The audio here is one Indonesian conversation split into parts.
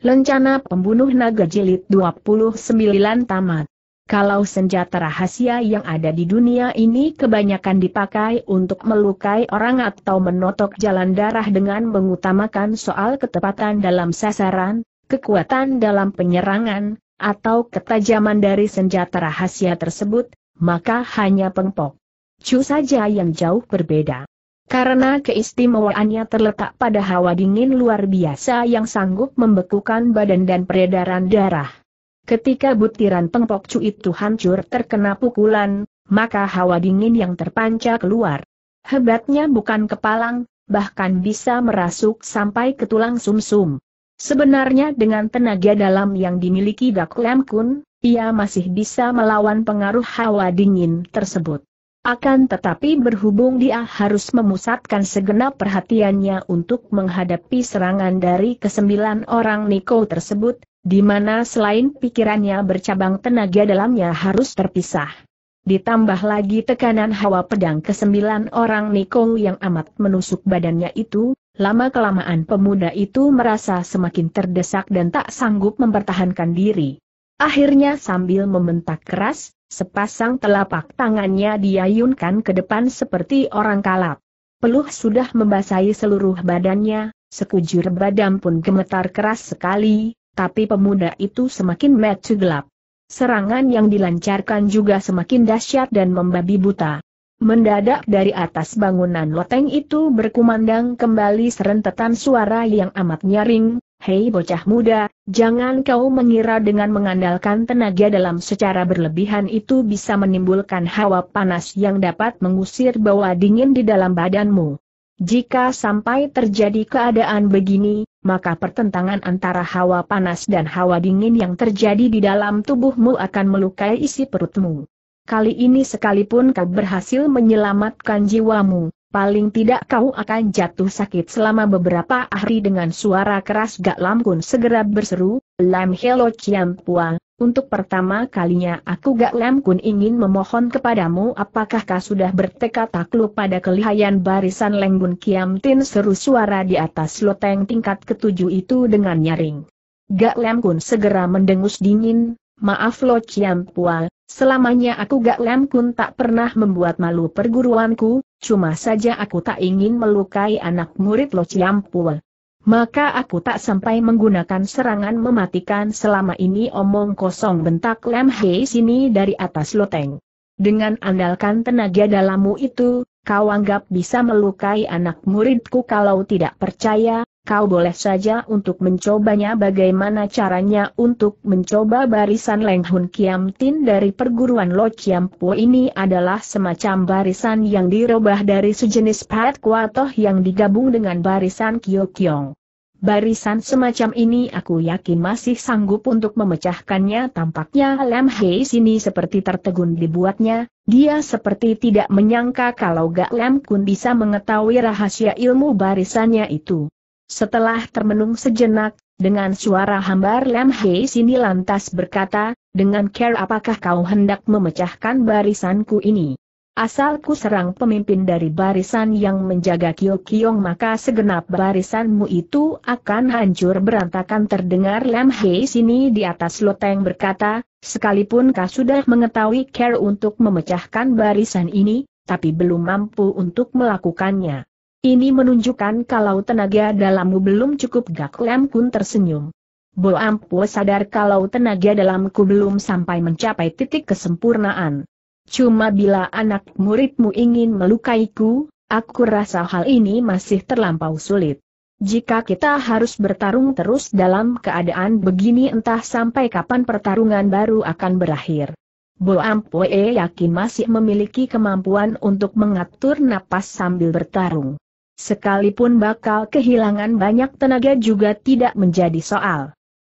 Lencana Pembunuh Naga Jilid 29 Tamat Kalau senjata rahasia yang ada di dunia ini kebanyakan dipakai untuk melukai orang atau menotok jalan darah dengan mengutamakan soal ketepatan dalam sasaran, kekuatan dalam penyerangan, atau ketajaman dari senjata rahasia tersebut, maka hanya pengpok. Cu saja yang jauh berbeda. Karena keistimewaannya terletak pada hawa dingin luar biasa yang sanggup membekukan badan dan peredaran darah. Ketika butiran pengpok itu hancur terkena pukulan, maka hawa dingin yang terpanca keluar. Hebatnya bukan kepalang, bahkan bisa merasuk sampai ke tulang sumsum. -sum. Sebenarnya dengan tenaga dalam yang dimiliki Gak Lam Kun, ia masih bisa melawan pengaruh hawa dingin tersebut. Akan tetapi berhubung dia harus memusatkan segenap perhatiannya untuk menghadapi serangan dari kesembilan orang Niko tersebut, di mana selain pikirannya bercabang tenaga dalamnya harus terpisah. Ditambah lagi tekanan hawa pedang kesembilan orang Niko yang amat menusuk badannya itu, lama-kelamaan pemuda itu merasa semakin terdesak dan tak sanggup mempertahankan diri. Akhirnya sambil membentak keras, sepasang telapak tangannya diayunkan ke depan seperti orang kalap. Peluh sudah membasahi seluruh badannya, sekujur badan pun gemetar keras sekali, tapi pemuda itu semakin metu gelap. Serangan yang dilancarkan juga semakin dahsyat dan membabi buta. Mendadak dari atas bangunan loteng itu berkumandang kembali serentetan suara yang amat nyaring, Hei bocah muda, jangan kau mengira dengan mengandalkan tenaga dalam secara berlebihan itu bisa menimbulkan hawa panas yang dapat mengusir bau dingin di dalam badanmu. Jika sampai terjadi keadaan begini, maka pertentangan antara hawa panas dan hawa dingin yang terjadi di dalam tubuhmu akan melukai isi perutmu. Kali ini sekalipun kau berhasil menyelamatkan jiwamu, Paling tidak kau akan jatuh sakit selama beberapa hari dengan suara keras Gak Lam Kun segera berseru, Lam Helo Chiam Pua, untuk pertama kalinya aku Gak Lam Kun ingin memohon kepadamu apakah kau sudah bertekad takluk pada kelihayan barisan Lenggun Kiam Tin seru suara di atas loteng tingkat ketujuh itu dengan nyaring. Gak Lam Kun segera mendengus dingin, maaf Lo Chiam Pua, Selamanya aku Gak Lam Kun tak pernah membuat malu perguruanku, cuma saja aku tak ingin melukai anak murid Lo Ciampua. Maka aku tak sampai menggunakan serangan mematikan selama ini omong kosong bentak Lam Hei sini dari atas loteng. Dengan andalkan tenaga dalammu itu, kau anggap bisa melukai anak muridku kalau tidak percaya, kau boleh saja untuk mencobanya bagaimana caranya untuk mencoba barisan Leng Hun Kiam Tin dari perguruan Lo Chiam Po ini adalah semacam barisan yang dirubah dari sejenis Pat Kuatoh yang digabung dengan barisan Kyo Kyong. Barisan semacam ini aku yakin masih sanggup untuk memecahkannya tampaknya Lam Hei sini seperti tertegun dibuatnya, dia seperti tidak menyangka kalau Gak Lam Kun bisa mengetahui rahasia ilmu barisannya itu. Setelah termenung sejenak, dengan suara hambar Lam Hei Sini lantas berkata, dengan care apakah kau hendak memecahkan barisanku ini? Asalku serang pemimpin dari barisan yang menjaga Kyong maka segenap barisanmu itu akan hancur berantakan terdengar Lam Hei Sini di atas loteng berkata, sekalipun kau sudah mengetahui care untuk memecahkan barisan ini, tapi belum mampu untuk melakukannya. Ini menunjukkan kalau tenaga dalammu belum cukup Gak Lem Kun tersenyum. Bo Ampu sadar kalau tenaga dalamku belum sampai mencapai titik kesempurnaan. Cuma bila anak muridmu ingin melukaiku, aku rasa hal ini masih terlampau sulit. Jika kita harus bertarung terus dalam keadaan begini entah sampai kapan pertarungan baru akan berakhir. Bo Ampue eh, yakin masih memiliki kemampuan untuk mengatur napas sambil bertarung sekalipun bakal kehilangan banyak tenaga juga tidak menjadi soal.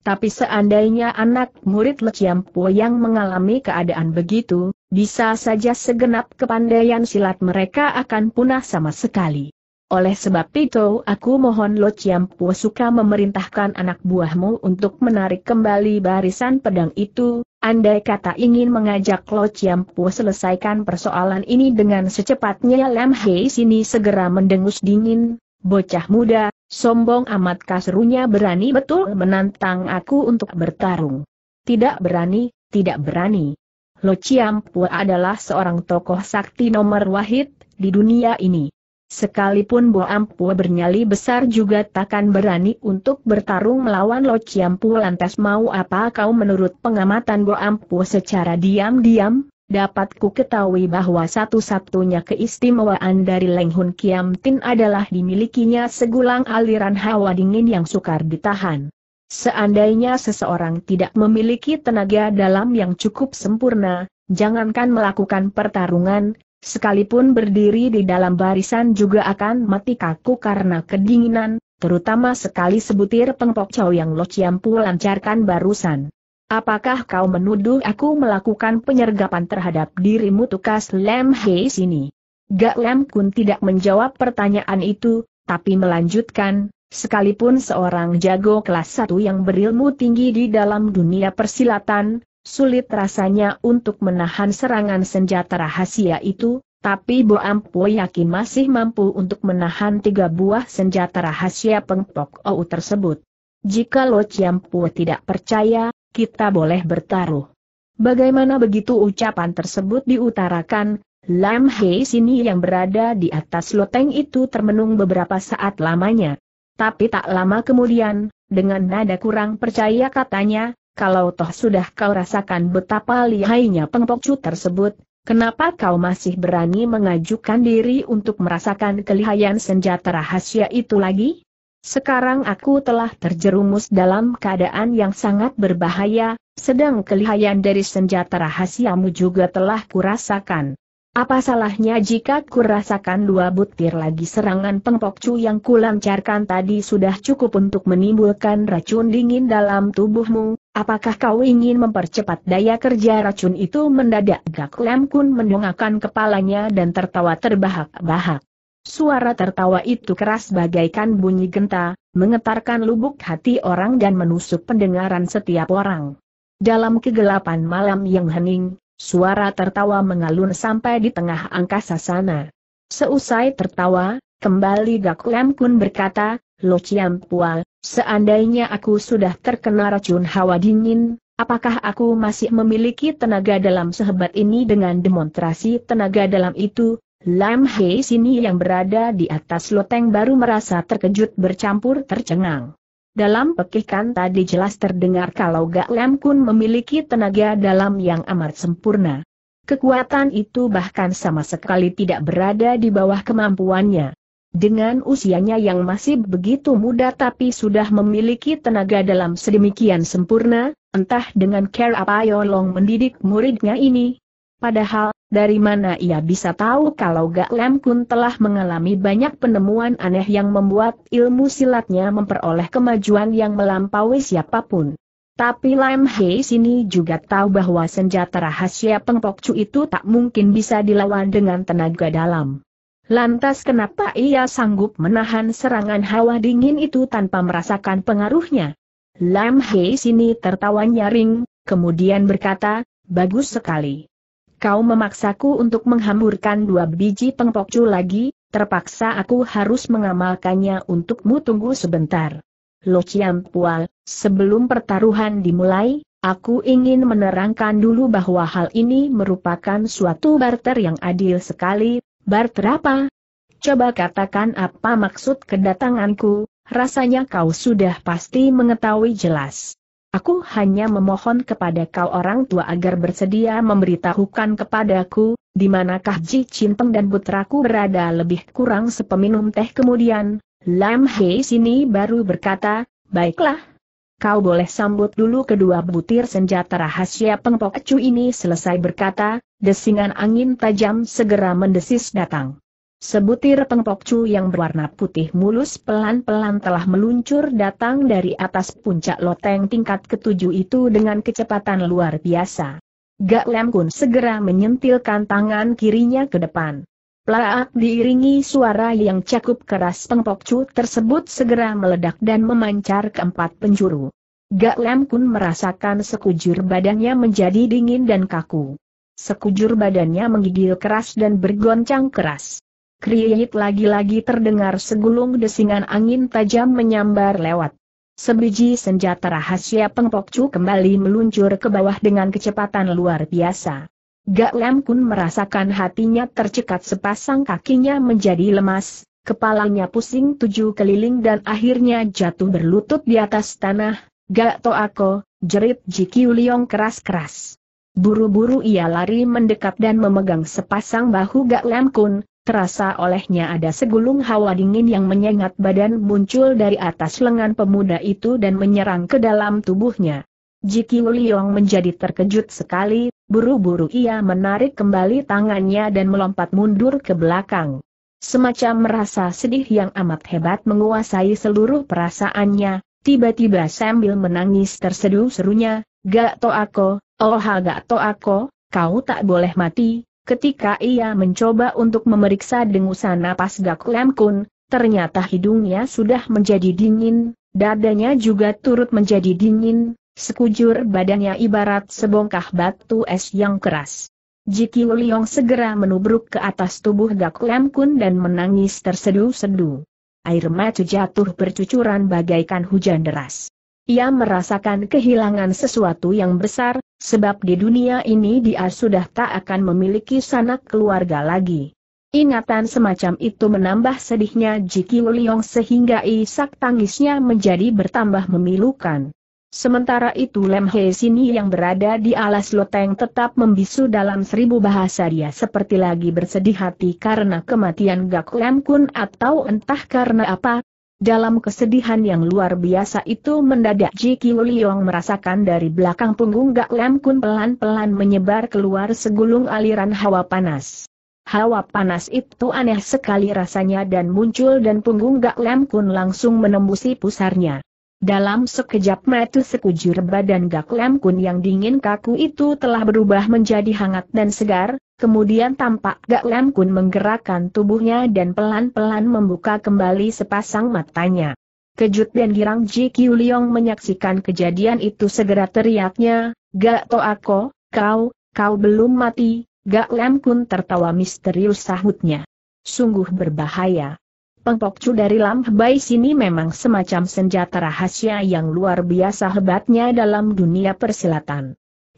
Tapi seandainya anak murid leciampu yang mengalami keadaan begitu, bisa saja segenap kepandaian silat mereka akan punah sama sekali. Oleh sebab itu aku mohon Lo Chiampu suka memerintahkan anak buahmu untuk menarik kembali barisan pedang itu, andai kata ingin mengajak Lo Chiampu selesaikan persoalan ini dengan secepatnya Lam Hei sini segera mendengus dingin, bocah muda, sombong amat kasrunya berani betul menantang aku untuk bertarung. Tidak berani, tidak berani. Lo Chiampu adalah seorang tokoh sakti nomor wahid di dunia ini. Sekalipun Bo Ampu bernyali besar juga takkan berani untuk bertarung melawan Lo Ciampu lantas mau apa kau menurut pengamatan Bo Ampu secara diam-diam, dapat ku ketahui bahwa satu-satunya keistimewaan dari Leng Hun Kiam Tin adalah dimilikinya segulang aliran hawa dingin yang sukar ditahan. Seandainya seseorang tidak memiliki tenaga dalam yang cukup sempurna, jangankan melakukan pertarungan, Sekalipun berdiri di dalam barisan juga akan mati kaku karena kedinginan, terutama sekali sebutir pengpokcow yang Lo Ciampu lancarkan barusan. Apakah kau menuduh aku melakukan penyergapan terhadap dirimu tukas Lem Hei sini? Gak Lem Kun tidak menjawab pertanyaan itu, tapi melanjutkan, sekalipun seorang jago kelas satu yang berilmu tinggi di dalam dunia persilatan, Sulit rasanya untuk menahan serangan senjata rahasia itu, tapi Bo Ampo yakin masih mampu untuk menahan tiga buah senjata rahasia pengpok OU tersebut. Jika Lo Chiampu tidak percaya, kita boleh bertaruh. Bagaimana begitu ucapan tersebut diutarakan, Lam Hei sini yang berada di atas loteng itu termenung beberapa saat lamanya. Tapi tak lama kemudian, dengan nada kurang percaya katanya, kalau toh sudah kau rasakan betapa lihainya cu tersebut, kenapa kau masih berani mengajukan diri untuk merasakan kelihayan senjata rahasia itu lagi? Sekarang aku telah terjerumus dalam keadaan yang sangat berbahaya, sedang kelihayan dari senjata rahasiamu juga telah kurasakan. Apa salahnya jika kurasakan dua butir lagi serangan cu yang kulancarkan tadi sudah cukup untuk menimbulkan racun dingin dalam tubuhmu, Apakah kau ingin mempercepat daya kerja racun itu mendadak Gak Lem Kun mendongakkan kepalanya dan tertawa terbahak-bahak. Suara tertawa itu keras bagaikan bunyi genta, mengetarkan lubuk hati orang dan menusuk pendengaran setiap orang. Dalam kegelapan malam yang hening, suara tertawa mengalun sampai di tengah angkasa sana. Seusai tertawa, kembali Gak Lem Kun berkata, Lo Chiam Pua, Seandainya aku sudah terkena racun hawa dingin, apakah aku masih memiliki tenaga dalam sehebat ini dengan demonstrasi tenaga dalam itu? Lam Hei sini yang berada di atas loteng baru merasa terkejut bercampur tercengang. Dalam pekikan tadi jelas terdengar kalau Gak Lam Kun memiliki tenaga dalam yang amat sempurna. Kekuatan itu bahkan sama sekali tidak berada di bawah kemampuannya. Dengan usianya yang masih begitu muda tapi sudah memiliki tenaga dalam sedemikian sempurna, entah dengan care apa Yolong mendidik muridnya ini. Padahal, dari mana ia bisa tahu kalau Gak Lam Kun telah mengalami banyak penemuan aneh yang membuat ilmu silatnya memperoleh kemajuan yang melampaui siapapun. Tapi Lam Hei sini juga tahu bahwa senjata rahasia Pengpok Chu itu tak mungkin bisa dilawan dengan tenaga dalam. Lantas kenapa ia sanggup menahan serangan hawa dingin itu tanpa merasakan pengaruhnya? Lam Hei sini tertawa nyaring, kemudian berkata, bagus sekali. Kau memaksaku untuk menghamburkan dua biji pengpokcu lagi, terpaksa aku harus mengamalkannya untukmu tunggu sebentar. Lo Chiam Pual, sebelum pertaruhan dimulai, Aku ingin menerangkan dulu bahwa hal ini merupakan suatu barter yang adil sekali, terapa, Coba katakan apa maksud kedatanganku, rasanya kau sudah pasti mengetahui jelas. Aku hanya memohon kepada kau orang tua agar bersedia memberitahukan kepadaku, di manakah Ji Cinteng dan putraku berada lebih kurang sepeminum teh kemudian, Lam Hei sini baru berkata, baiklah. Kau boleh sambut dulu kedua butir senjata rahasia pengpok cu ini selesai berkata, Desingan angin tajam segera mendesis datang. Sebutir pengpokcu yang berwarna putih mulus pelan-pelan telah meluncur datang dari atas puncak loteng tingkat ketujuh itu dengan kecepatan luar biasa. Gak Lem Kun segera menyentilkan tangan kirinya ke depan. Plaak diiringi suara yang cakup keras pengpokcu tersebut segera meledak dan memancar ke empat penjuru. Gak Lem Kun merasakan sekujur badannya menjadi dingin dan kaku. Sekujur badannya menggigil keras dan bergoncang keras. kriyit lagi-lagi terdengar segulung desingan angin tajam menyambar lewat. Sebiji senjata rahasia pengpokcu kembali meluncur ke bawah dengan kecepatan luar biasa. Gak lam Kun merasakan hatinya tercekat sepasang kakinya menjadi lemas, kepalanya pusing tujuh keliling dan akhirnya jatuh berlutut di atas tanah. Gak to aku, jerit Ji Liong keras-keras. Buru-buru ia lari mendekat dan memegang sepasang bahu Gak Lam Kun, terasa olehnya ada segulung hawa dingin yang menyengat badan muncul dari atas lengan pemuda itu dan menyerang ke dalam tubuhnya. Jiki Liong menjadi terkejut sekali, buru-buru ia menarik kembali tangannya dan melompat mundur ke belakang. Semacam merasa sedih yang amat hebat menguasai seluruh perasaannya, tiba-tiba sambil menangis terseduh serunya, Gak to aku, Oh to aku, kau tak boleh mati, ketika ia mencoba untuk memeriksa dengusan napas Gak Lam Kun, ternyata hidungnya sudah menjadi dingin, dadanya juga turut menjadi dingin, sekujur badannya ibarat sebongkah batu es yang keras. Jiki Liong segera menubruk ke atas tubuh Gak Lam Kun dan menangis terseduh-seduh. Air mata jatuh bercucuran bagaikan hujan deras. Ia merasakan kehilangan sesuatu yang besar, sebab di dunia ini dia sudah tak akan memiliki sanak keluarga lagi. Ingatan semacam itu menambah sedihnya Jiki Uliong sehingga isak tangisnya menjadi bertambah memilukan. Sementara itu Lem He Sini yang berada di alas loteng tetap membisu dalam seribu bahasa dia seperti lagi bersedih hati karena kematian Gak Lem Kun atau entah karena apa, dalam kesedihan yang luar biasa itu mendadak Ji Kiu Liong merasakan dari belakang punggung Gak Lam Kun pelan-pelan menyebar keluar segulung aliran hawa panas. Hawa panas itu aneh sekali rasanya dan muncul dan punggung Gak Lam Kun langsung menembusi pusarnya. Dalam sekejap mata sekujur badan Gak Lam Kun yang dingin kaku itu telah berubah menjadi hangat dan segar, Kemudian tampak Gak Lam Kun menggerakkan tubuhnya dan pelan-pelan membuka kembali sepasang matanya. Kejut dan girang Ji Kiu Liong menyaksikan kejadian itu segera teriaknya, Gak To Ako, kau, kau belum mati, Gak Lam Kun tertawa misterius sahutnya. Sungguh berbahaya. Pengpokcu dari Lam Hebai sini memang semacam senjata rahasia yang luar biasa hebatnya dalam dunia persilatan.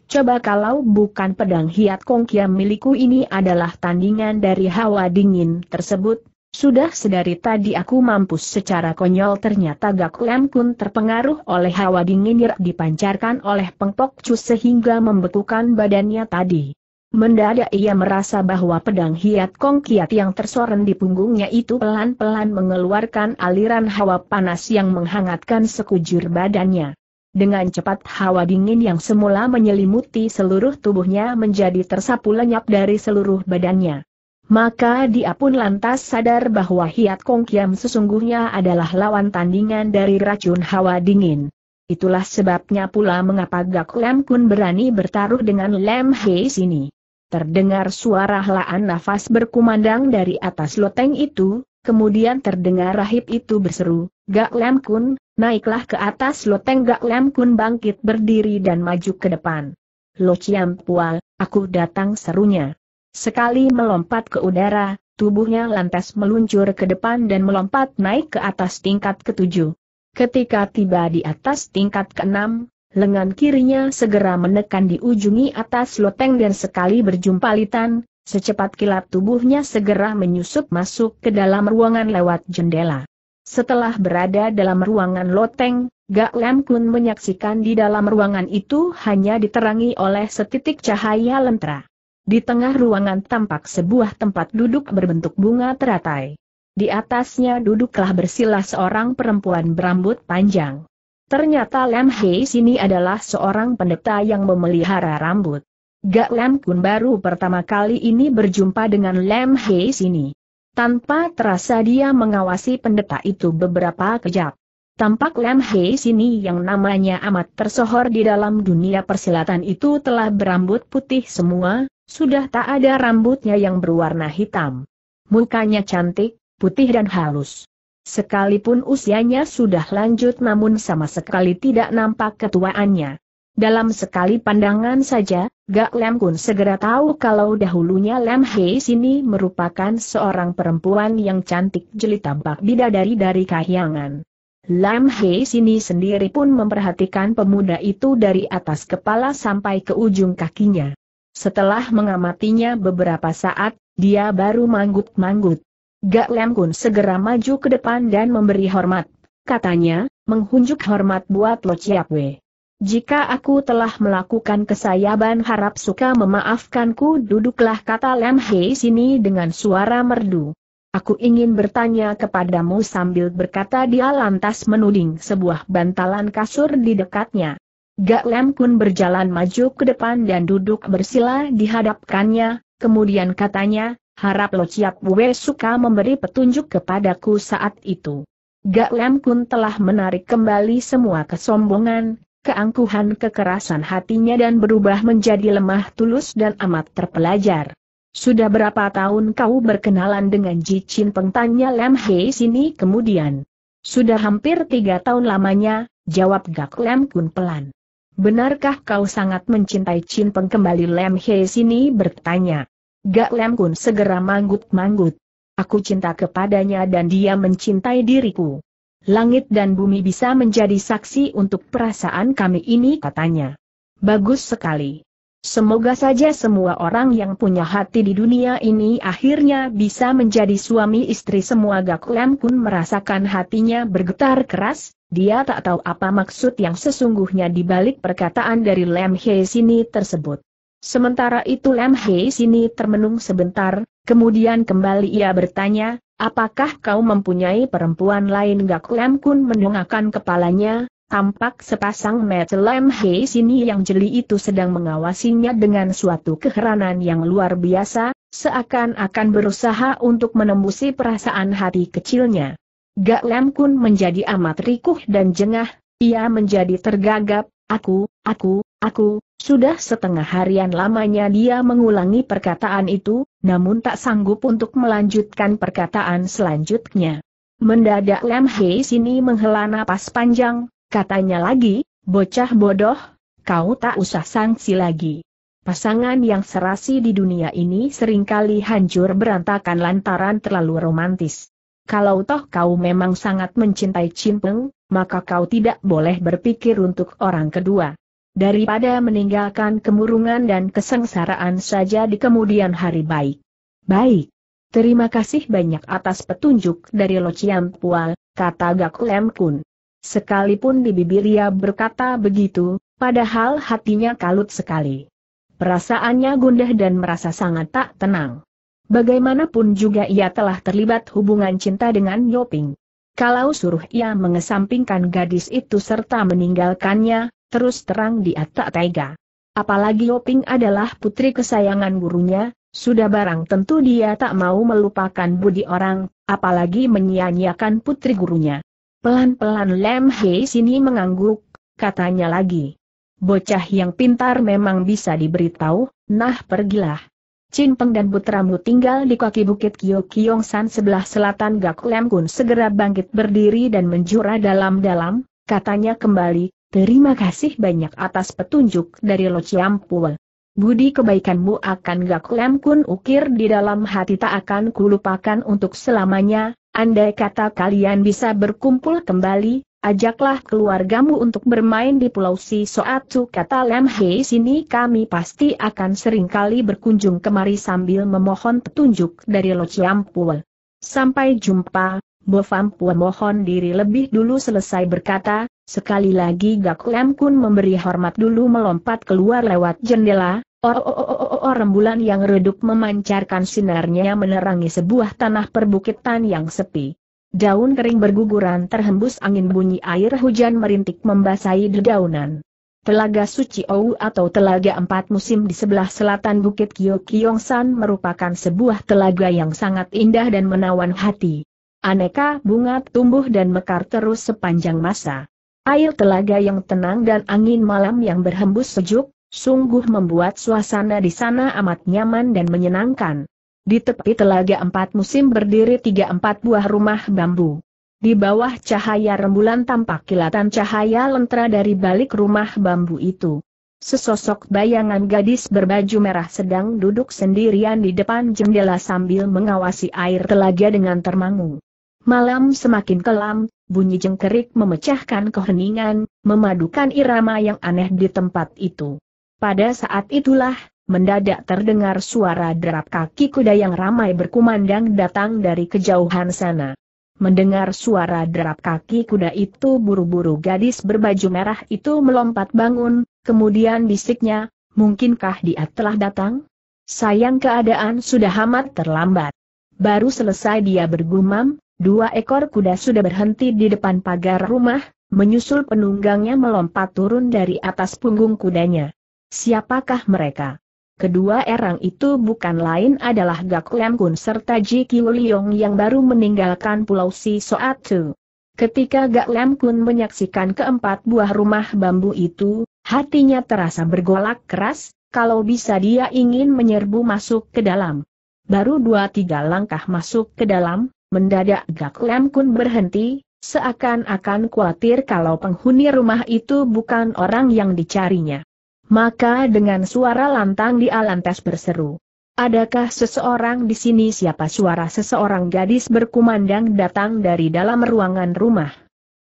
Coba kalau bukan pedang hiat kongkia milikku ini adalah tandingan dari hawa dingin tersebut, sudah sedari tadi aku mampus secara konyol ternyata Gak Lem Kun terpengaruh oleh hawa dingin yang dipancarkan oleh Pengpok Cu sehingga membekukan badannya tadi. Mendadak ia merasa bahwa pedang hiat Kong yang tersoren di punggungnya itu pelan-pelan mengeluarkan aliran hawa panas yang menghangatkan sekujur badannya. Dengan cepat hawa dingin yang semula menyelimuti seluruh tubuhnya menjadi tersapu lenyap dari seluruh badannya. Maka dia pun lantas sadar bahwa Hiat Kong Kiam sesungguhnya adalah lawan tandingan dari racun hawa dingin. Itulah sebabnya pula mengapa Gak Lem Kun berani bertaruh dengan Lem Hei sini. Terdengar suara helaan nafas berkumandang dari atas loteng itu, kemudian terdengar rahib itu berseru, Gak Lem Kun, Naiklah ke atas loteng Gak Lam Kun bangkit berdiri dan maju ke depan. Lo Chiam Pua, aku datang serunya. Sekali melompat ke udara, tubuhnya lantas meluncur ke depan dan melompat naik ke atas tingkat ketujuh. Ketika tiba di atas tingkat keenam, lengan kirinya segera menekan di ujungi atas loteng dan sekali berjumpa litan, secepat kilat tubuhnya segera menyusup masuk ke dalam ruangan lewat jendela. Setelah berada dalam ruangan loteng, Gak Lam Kun menyaksikan di dalam ruangan itu hanya diterangi oleh setitik cahaya lentera. Di tengah ruangan tampak sebuah tempat duduk berbentuk bunga teratai. Di atasnya duduklah bersila seorang perempuan berambut panjang. Ternyata Lam Hei sini adalah seorang pendeta yang memelihara rambut. Gak Lam Kun baru pertama kali ini berjumpa dengan Lam Hei sini. Tanpa terasa dia mengawasi pendeta itu beberapa kejap. Tampak Lam Hei sini yang namanya amat tersohor di dalam dunia persilatan itu telah berambut putih semua, sudah tak ada rambutnya yang berwarna hitam. Mukanya cantik, putih dan halus. Sekalipun usianya sudah lanjut namun sama sekali tidak nampak ketuaannya. Dalam sekali pandangan saja, Gak Lem Kun segera tahu kalau dahulunya Lem Hei sini merupakan seorang perempuan yang cantik jeli tampak bidadari dari kahyangan. Lam Hei sini sendiri pun memperhatikan pemuda itu dari atas kepala sampai ke ujung kakinya. Setelah mengamatinya beberapa saat, dia baru manggut-manggut. Gak Lem Kun segera maju ke depan dan memberi hormat. Katanya, menghunjuk hormat buat Lo Chiap Wei. Jika aku telah melakukan kesayaban harap suka memaafkanku duduklah kata Lam Hei sini dengan suara merdu. Aku ingin bertanya kepadamu sambil berkata dia lantas menuding sebuah bantalan kasur di dekatnya. Gak Lem Kun berjalan maju ke depan dan duduk bersila dihadapkannya. kemudian katanya, harap Lo siap. gue suka memberi petunjuk kepadaku saat itu. Gak Lem Kun telah menarik kembali semua kesombongan, keangkuhan kekerasan hatinya dan berubah menjadi lemah tulus dan amat terpelajar. Sudah berapa tahun kau berkenalan dengan Ji Chin Peng tanya Lam Hei sini kemudian. Sudah hampir tiga tahun lamanya, jawab Gak Lam Kun pelan. Benarkah kau sangat mencintai Chin Peng kembali Lam Hei sini bertanya. Gak Lam Kun segera manggut-manggut. Aku cinta kepadanya dan dia mencintai diriku langit dan bumi bisa menjadi saksi untuk perasaan kami ini katanya. Bagus sekali. Semoga saja semua orang yang punya hati di dunia ini akhirnya bisa menjadi suami istri semua Gak Lem pun merasakan hatinya bergetar keras, dia tak tahu apa maksud yang sesungguhnya dibalik perkataan dari Lem Hei Sini tersebut. Sementara itu Lem Hei Sini termenung sebentar, kemudian kembali ia bertanya, Apakah kau mempunyai perempuan lain Gak Lem Kun mendongakkan kepalanya, tampak sepasang mata Lem Hei sini yang jeli itu sedang mengawasinya dengan suatu keheranan yang luar biasa, seakan-akan berusaha untuk menembusi perasaan hati kecilnya. Gak Lem Kun menjadi amat rikuh dan jengah, ia menjadi tergagap, aku, aku, aku, sudah setengah harian lamanya dia mengulangi perkataan itu, namun tak sanggup untuk melanjutkan perkataan selanjutnya. Mendadak Lam Hei sini menghela napas panjang, katanya lagi, bocah bodoh, kau tak usah sangsi lagi. Pasangan yang serasi di dunia ini seringkali hancur berantakan lantaran terlalu romantis. Kalau toh kau memang sangat mencintai Peng, maka kau tidak boleh berpikir untuk orang kedua daripada meninggalkan kemurungan dan kesengsaraan saja di kemudian hari baik. Baik. Terima kasih banyak atas petunjuk dari Lo Chiam Pual, kata Gak Lem Kun. Sekalipun di bibir ia berkata begitu, padahal hatinya kalut sekali. Perasaannya gundah dan merasa sangat tak tenang. Bagaimanapun juga ia telah terlibat hubungan cinta dengan Yoping. Kalau suruh ia mengesampingkan gadis itu serta meninggalkannya, terus terang dia tak tega. Apalagi Yoping adalah putri kesayangan gurunya, sudah barang tentu dia tak mau melupakan budi orang, apalagi menyia-nyiakan putri gurunya. Pelan-pelan Lem Hei sini mengangguk, katanya lagi. Bocah yang pintar memang bisa diberitahu, nah pergilah. Chin Peng dan putramu tinggal di kaki bukit Kyo Kiong San sebelah selatan Gak Lem Kun segera bangkit berdiri dan menjura dalam-dalam, katanya kembali, Terima kasih banyak atas petunjuk dari Lo Ciampue. Budi kebaikanmu akan gak klem kun ukir di dalam hati tak akan kulupakan untuk selamanya, andai kata kalian bisa berkumpul kembali, ajaklah keluargamu untuk bermain di Pulau Si Soatu kata Lem Hei sini kami pasti akan seringkali berkunjung kemari sambil memohon petunjuk dari Lo Ciampue. Sampai jumpa, Bovam Pue mohon diri lebih dulu selesai berkata, Sekali lagi Gak Lem Kun memberi hormat dulu melompat keluar lewat jendela, oh, oh, oh, oh, rembulan yang redup memancarkan sinarnya menerangi sebuah tanah perbukitan yang sepi. Daun kering berguguran terhembus angin bunyi air hujan merintik membasahi dedaunan. Telaga Suci Ou atau Telaga Empat Musim di sebelah selatan Bukit Kyokyongsan merupakan sebuah telaga yang sangat indah dan menawan hati. Aneka bunga tumbuh dan mekar terus sepanjang masa. Air telaga yang tenang dan angin malam yang berhembus sejuk, sungguh membuat suasana di sana amat nyaman dan menyenangkan. Di tepi telaga empat musim berdiri tiga empat buah rumah bambu. Di bawah cahaya rembulan tampak kilatan cahaya lentera dari balik rumah bambu itu. Sesosok bayangan gadis berbaju merah sedang duduk sendirian di depan jendela sambil mengawasi air telaga dengan termangu. Malam semakin kelam, Bunyi jengkerik memecahkan keheningan, memadukan irama yang aneh di tempat itu. Pada saat itulah, mendadak terdengar suara derap kaki kuda yang ramai berkumandang datang dari kejauhan sana. Mendengar suara derap kaki kuda itu buru-buru gadis berbaju merah itu melompat bangun, kemudian bisiknya, mungkinkah dia telah datang? Sayang keadaan sudah amat terlambat. Baru selesai dia bergumam, Dua ekor kuda sudah berhenti di depan pagar rumah, menyusul penunggangnya melompat turun dari atas punggung kudanya. Siapakah mereka? Kedua erang itu bukan lain adalah Gak Lam Kun serta Ji Kiu Liong yang baru meninggalkan pulau Si Soatu. Ketika Gak Lam Kun menyaksikan keempat buah rumah bambu itu, hatinya terasa bergolak keras, kalau bisa dia ingin menyerbu masuk ke dalam. Baru dua tiga langkah masuk ke dalam, Mendadak Gak Lam Kun berhenti, seakan-akan khawatir kalau penghuni rumah itu bukan orang yang dicarinya. Maka dengan suara lantang di lantas berseru. Adakah seseorang di sini siapa suara seseorang gadis berkumandang datang dari dalam ruangan rumah?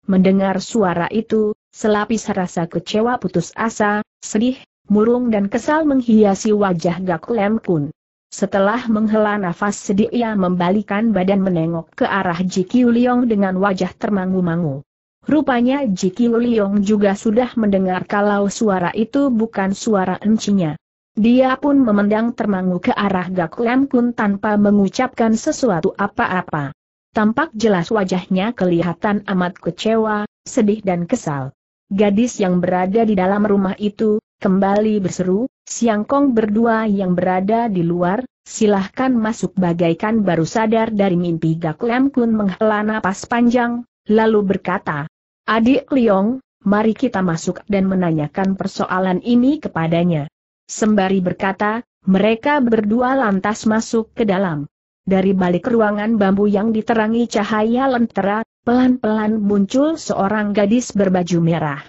Mendengar suara itu, selapis rasa kecewa putus asa, sedih, murung dan kesal menghiasi wajah Gak Lam Kun. Setelah menghela nafas sedih ia membalikan badan menengok ke arah Ji Kiu Liong dengan wajah termangu-mangu. Rupanya Ji Kiu Liong juga sudah mendengar kalau suara itu bukan suara encinya. Dia pun memendang termangu ke arah Gak Lam Kun tanpa mengucapkan sesuatu apa-apa. Tampak jelas wajahnya kelihatan amat kecewa, sedih dan kesal. Gadis yang berada di dalam rumah itu, kembali berseru, Siangkong berdua yang berada di luar, silahkan masuk bagaikan baru sadar dari mimpi Gak Lem Kun menghela napas panjang, lalu berkata, Adik Liong, mari kita masuk dan menanyakan persoalan ini kepadanya. Sembari berkata, mereka berdua lantas masuk ke dalam. Dari balik ruangan bambu yang diterangi cahaya lentera, pelan-pelan muncul seorang gadis berbaju merah.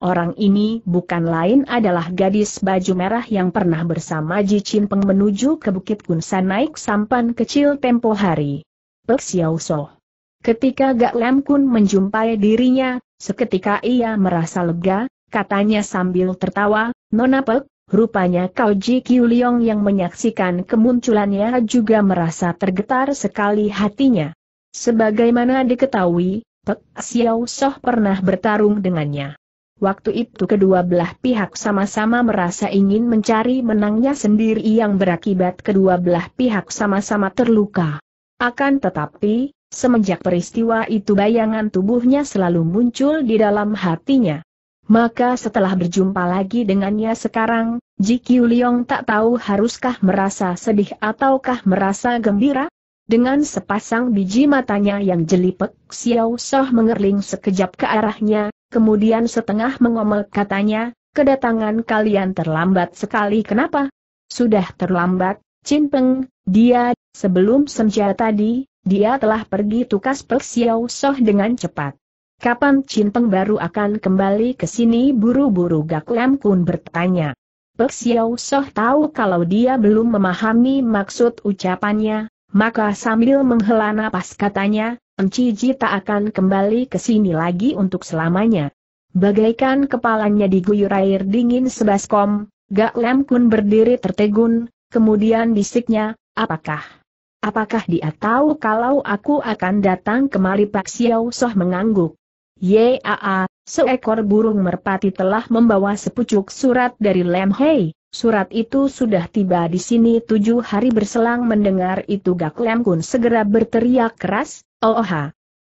Orang ini bukan lain adalah gadis baju merah yang pernah bersama Ji Chin Peng menuju ke Bukit Gunsa naik sampan kecil tempo hari. Pek Xiao So. Ketika Gak Lam Kun menjumpai dirinya, seketika ia merasa lega, katanya sambil tertawa, Nona Pek, rupanya Kau Ji Kiu Liong yang menyaksikan kemunculannya juga merasa tergetar sekali hatinya. Sebagaimana diketahui, Pek Xiao So pernah bertarung dengannya. Waktu itu kedua belah pihak sama-sama merasa ingin mencari menangnya sendiri yang berakibat kedua belah pihak sama-sama terluka. Akan tetapi, semenjak peristiwa itu bayangan tubuhnya selalu muncul di dalam hatinya. Maka setelah berjumpa lagi dengannya sekarang, Ji Kiu Liong tak tahu haruskah merasa sedih ataukah merasa gembira? Dengan sepasang biji matanya yang jelipek, Xiao Soh mengerling sekejap ke arahnya, kemudian setengah mengomel katanya, kedatangan kalian terlambat sekali kenapa? Sudah terlambat, Chin Peng, dia, sebelum senja tadi, dia telah pergi tukas Pek Xiao Soh dengan cepat. Kapan Chin Peng baru akan kembali ke sini buru-buru Gak Lam Kun bertanya. Pek Xiao Soh tahu kalau dia belum memahami maksud ucapannya, maka sambil menghela napas katanya, Enciji tak akan kembali ke sini lagi untuk selamanya. Bagaikan kepalanya diguyur air dingin sebaskom, Gak Lem Kun berdiri tertegun, kemudian bisiknya, apakah? Apakah dia tahu kalau aku akan datang kemari Pak Xiao Soh mengangguk? Yaa, seekor burung merpati telah membawa sepucuk surat dari Lem Hei. Surat itu sudah tiba di sini tujuh hari berselang mendengar itu Gak Lem Kun segera berteriak keras, Oh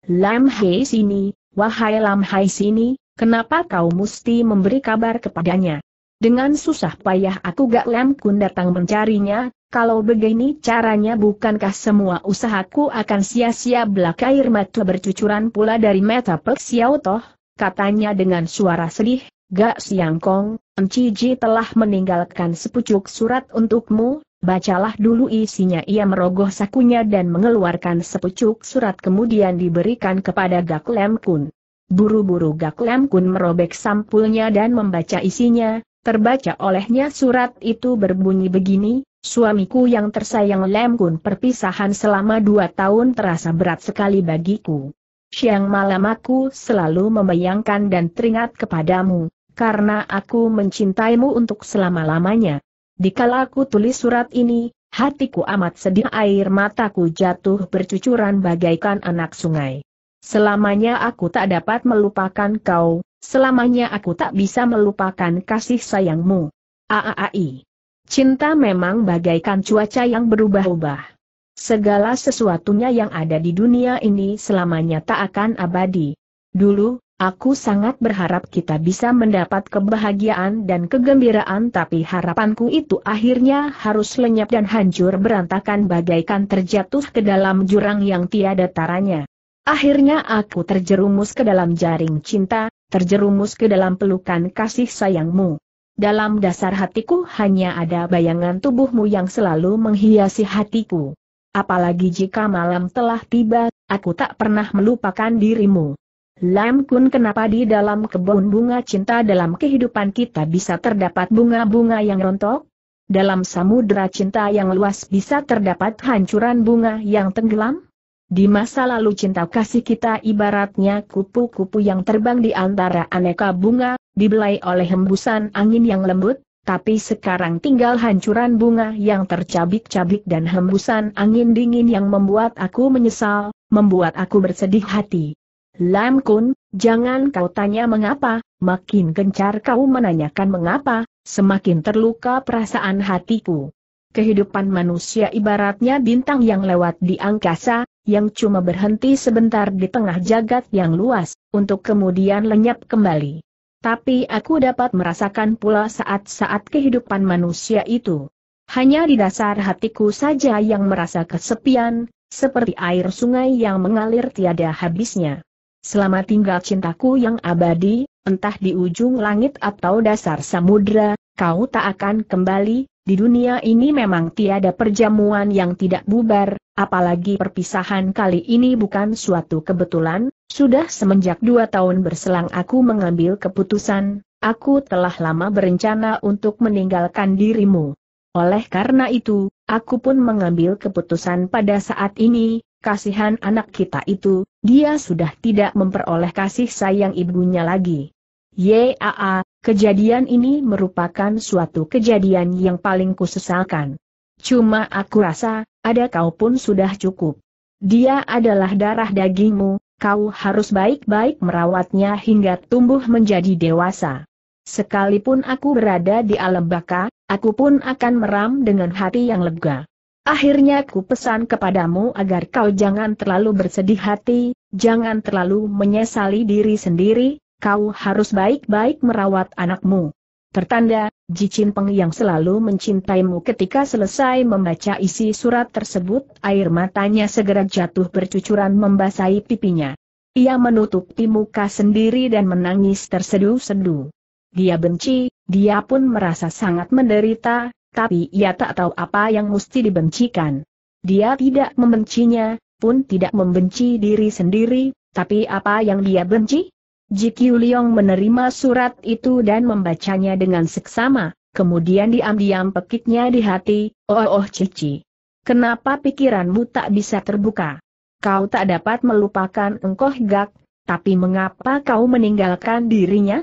Lam Hai sini, wahai Lam Hai sini, kenapa kau mesti memberi kabar kepadanya? Dengan susah payah aku gak Lam Kun datang mencarinya, kalau begini caranya bukankah semua usahaku akan sia-sia belaka? air mata bercucuran pula dari mata Pek Xiao Toh, katanya dengan suara sedih, gak siang kong, Enci Ji telah meninggalkan sepucuk surat untukmu, Bacalah dulu isinya ia merogoh sakunya dan mengeluarkan sepucuk surat kemudian diberikan kepada Gak Lem Kun. Buru-buru Gak Lem Kun merobek sampulnya dan membaca isinya, terbaca olehnya surat itu berbunyi begini, suamiku yang tersayang Lem Kun perpisahan selama dua tahun terasa berat sekali bagiku. Siang malam aku selalu membayangkan dan teringat kepadamu, karena aku mencintaimu untuk selama-lamanya. Dikala aku tulis surat ini, hatiku amat sedih air mataku jatuh bercucuran bagaikan anak sungai. Selamanya aku tak dapat melupakan kau, selamanya aku tak bisa melupakan kasih sayangmu. AAAI. Cinta memang bagaikan cuaca yang berubah-ubah. Segala sesuatunya yang ada di dunia ini selamanya tak akan abadi. Dulu, Aku sangat berharap kita bisa mendapat kebahagiaan dan kegembiraan tapi harapanku itu akhirnya harus lenyap dan hancur berantakan bagaikan terjatuh ke dalam jurang yang tiada taranya. Akhirnya aku terjerumus ke dalam jaring cinta, terjerumus ke dalam pelukan kasih sayangmu. Dalam dasar hatiku hanya ada bayangan tubuhmu yang selalu menghiasi hatiku. Apalagi jika malam telah tiba, aku tak pernah melupakan dirimu. Lam Kun kenapa di dalam kebun bunga cinta dalam kehidupan kita bisa terdapat bunga-bunga yang rontok? Dalam samudera cinta yang luas bisa terdapat hancuran bunga yang tenggelam? Di masa lalu cinta kasih kita ibaratnya kupu-kupu yang terbang di antara aneka bunga, dibelai oleh hembusan angin yang lembut, tapi sekarang tinggal hancuran bunga yang tercabik-cabik dan hembusan angin dingin yang membuat aku menyesal, membuat aku bersedih hati. Lam Kun, jangan kau tanya mengapa, makin gencar kau menanyakan mengapa, semakin terluka perasaan hatiku. Kehidupan manusia ibaratnya bintang yang lewat di angkasa, yang cuma berhenti sebentar di tengah jagat yang luas, untuk kemudian lenyap kembali. Tapi aku dapat merasakan pula saat-saat kehidupan manusia itu. Hanya di dasar hatiku saja yang merasa kesepian, seperti air sungai yang mengalir tiada habisnya. Selama tinggal cintaku yang abadi, entah di ujung langit atau dasar samudra, kau tak akan kembali, di dunia ini memang tiada perjamuan yang tidak bubar, apalagi perpisahan kali ini bukan suatu kebetulan, sudah semenjak dua tahun berselang aku mengambil keputusan, aku telah lama berencana untuk meninggalkan dirimu. Oleh karena itu, aku pun mengambil keputusan pada saat ini, kasihan anak kita itu, dia sudah tidak memperoleh kasih sayang ibunya lagi. Yaa, kejadian ini merupakan suatu kejadian yang paling kusesalkan. Cuma aku rasa, ada kau pun sudah cukup. Dia adalah darah dagingmu, kau harus baik-baik merawatnya hingga tumbuh menjadi dewasa. Sekalipun aku berada di alam baka, aku pun akan meram dengan hati yang lega. Akhirnya ku pesan kepadamu agar kau jangan terlalu bersedih hati, jangan terlalu menyesali diri sendiri, kau harus baik-baik merawat anakmu. Tertanda, Jicin Peng yang selalu mencintaimu ketika selesai membaca isi surat tersebut, air matanya segera jatuh bercucuran membasahi pipinya. Ia menutupi muka sendiri dan menangis terseduh-seduh. Dia benci, dia pun merasa sangat menderita, tapi ia tak tahu apa yang mesti dibencikan. Dia tidak membencinya, pun tidak membenci diri sendiri, tapi apa yang dia benci? Ji Kiu Liong menerima surat itu dan membacanya dengan seksama, kemudian diam-diam pekiknya di hati, oh oh cici. Kenapa pikiranmu tak bisa terbuka? Kau tak dapat melupakan engkoh gak, tapi mengapa kau meninggalkan dirinya?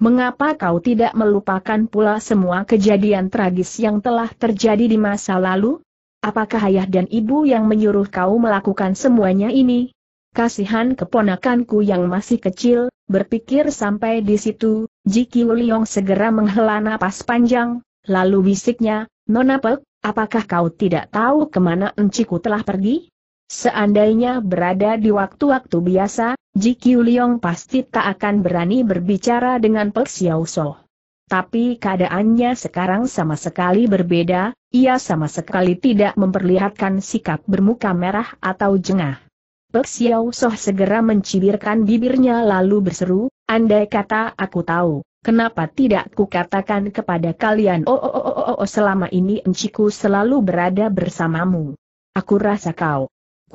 Mengapa kau tidak melupakan pula semua kejadian tragis yang telah terjadi di masa lalu? Apakah ayah dan ibu yang menyuruh kau melakukan semuanya ini? Kasihan keponakanku yang masih kecil, berpikir sampai di situ, Jiki Wuliong segera menghela napas panjang, lalu bisiknya, Nona Pek, apakah kau tidak tahu kemana enciku telah pergi? Seandainya berada di waktu-waktu biasa, Ji Liong pasti tak akan berani berbicara dengan Pek Xiao So. Tapi keadaannya sekarang sama sekali berbeda, ia sama sekali tidak memperlihatkan sikap bermuka merah atau jengah. Pek Xiao Soh segera mencibirkan bibirnya lalu berseru, andai kata aku tahu, kenapa tidak ku katakan kepada kalian oh oh oh oh, oh, oh selama ini enciku selalu berada bersamamu. Aku rasa kau,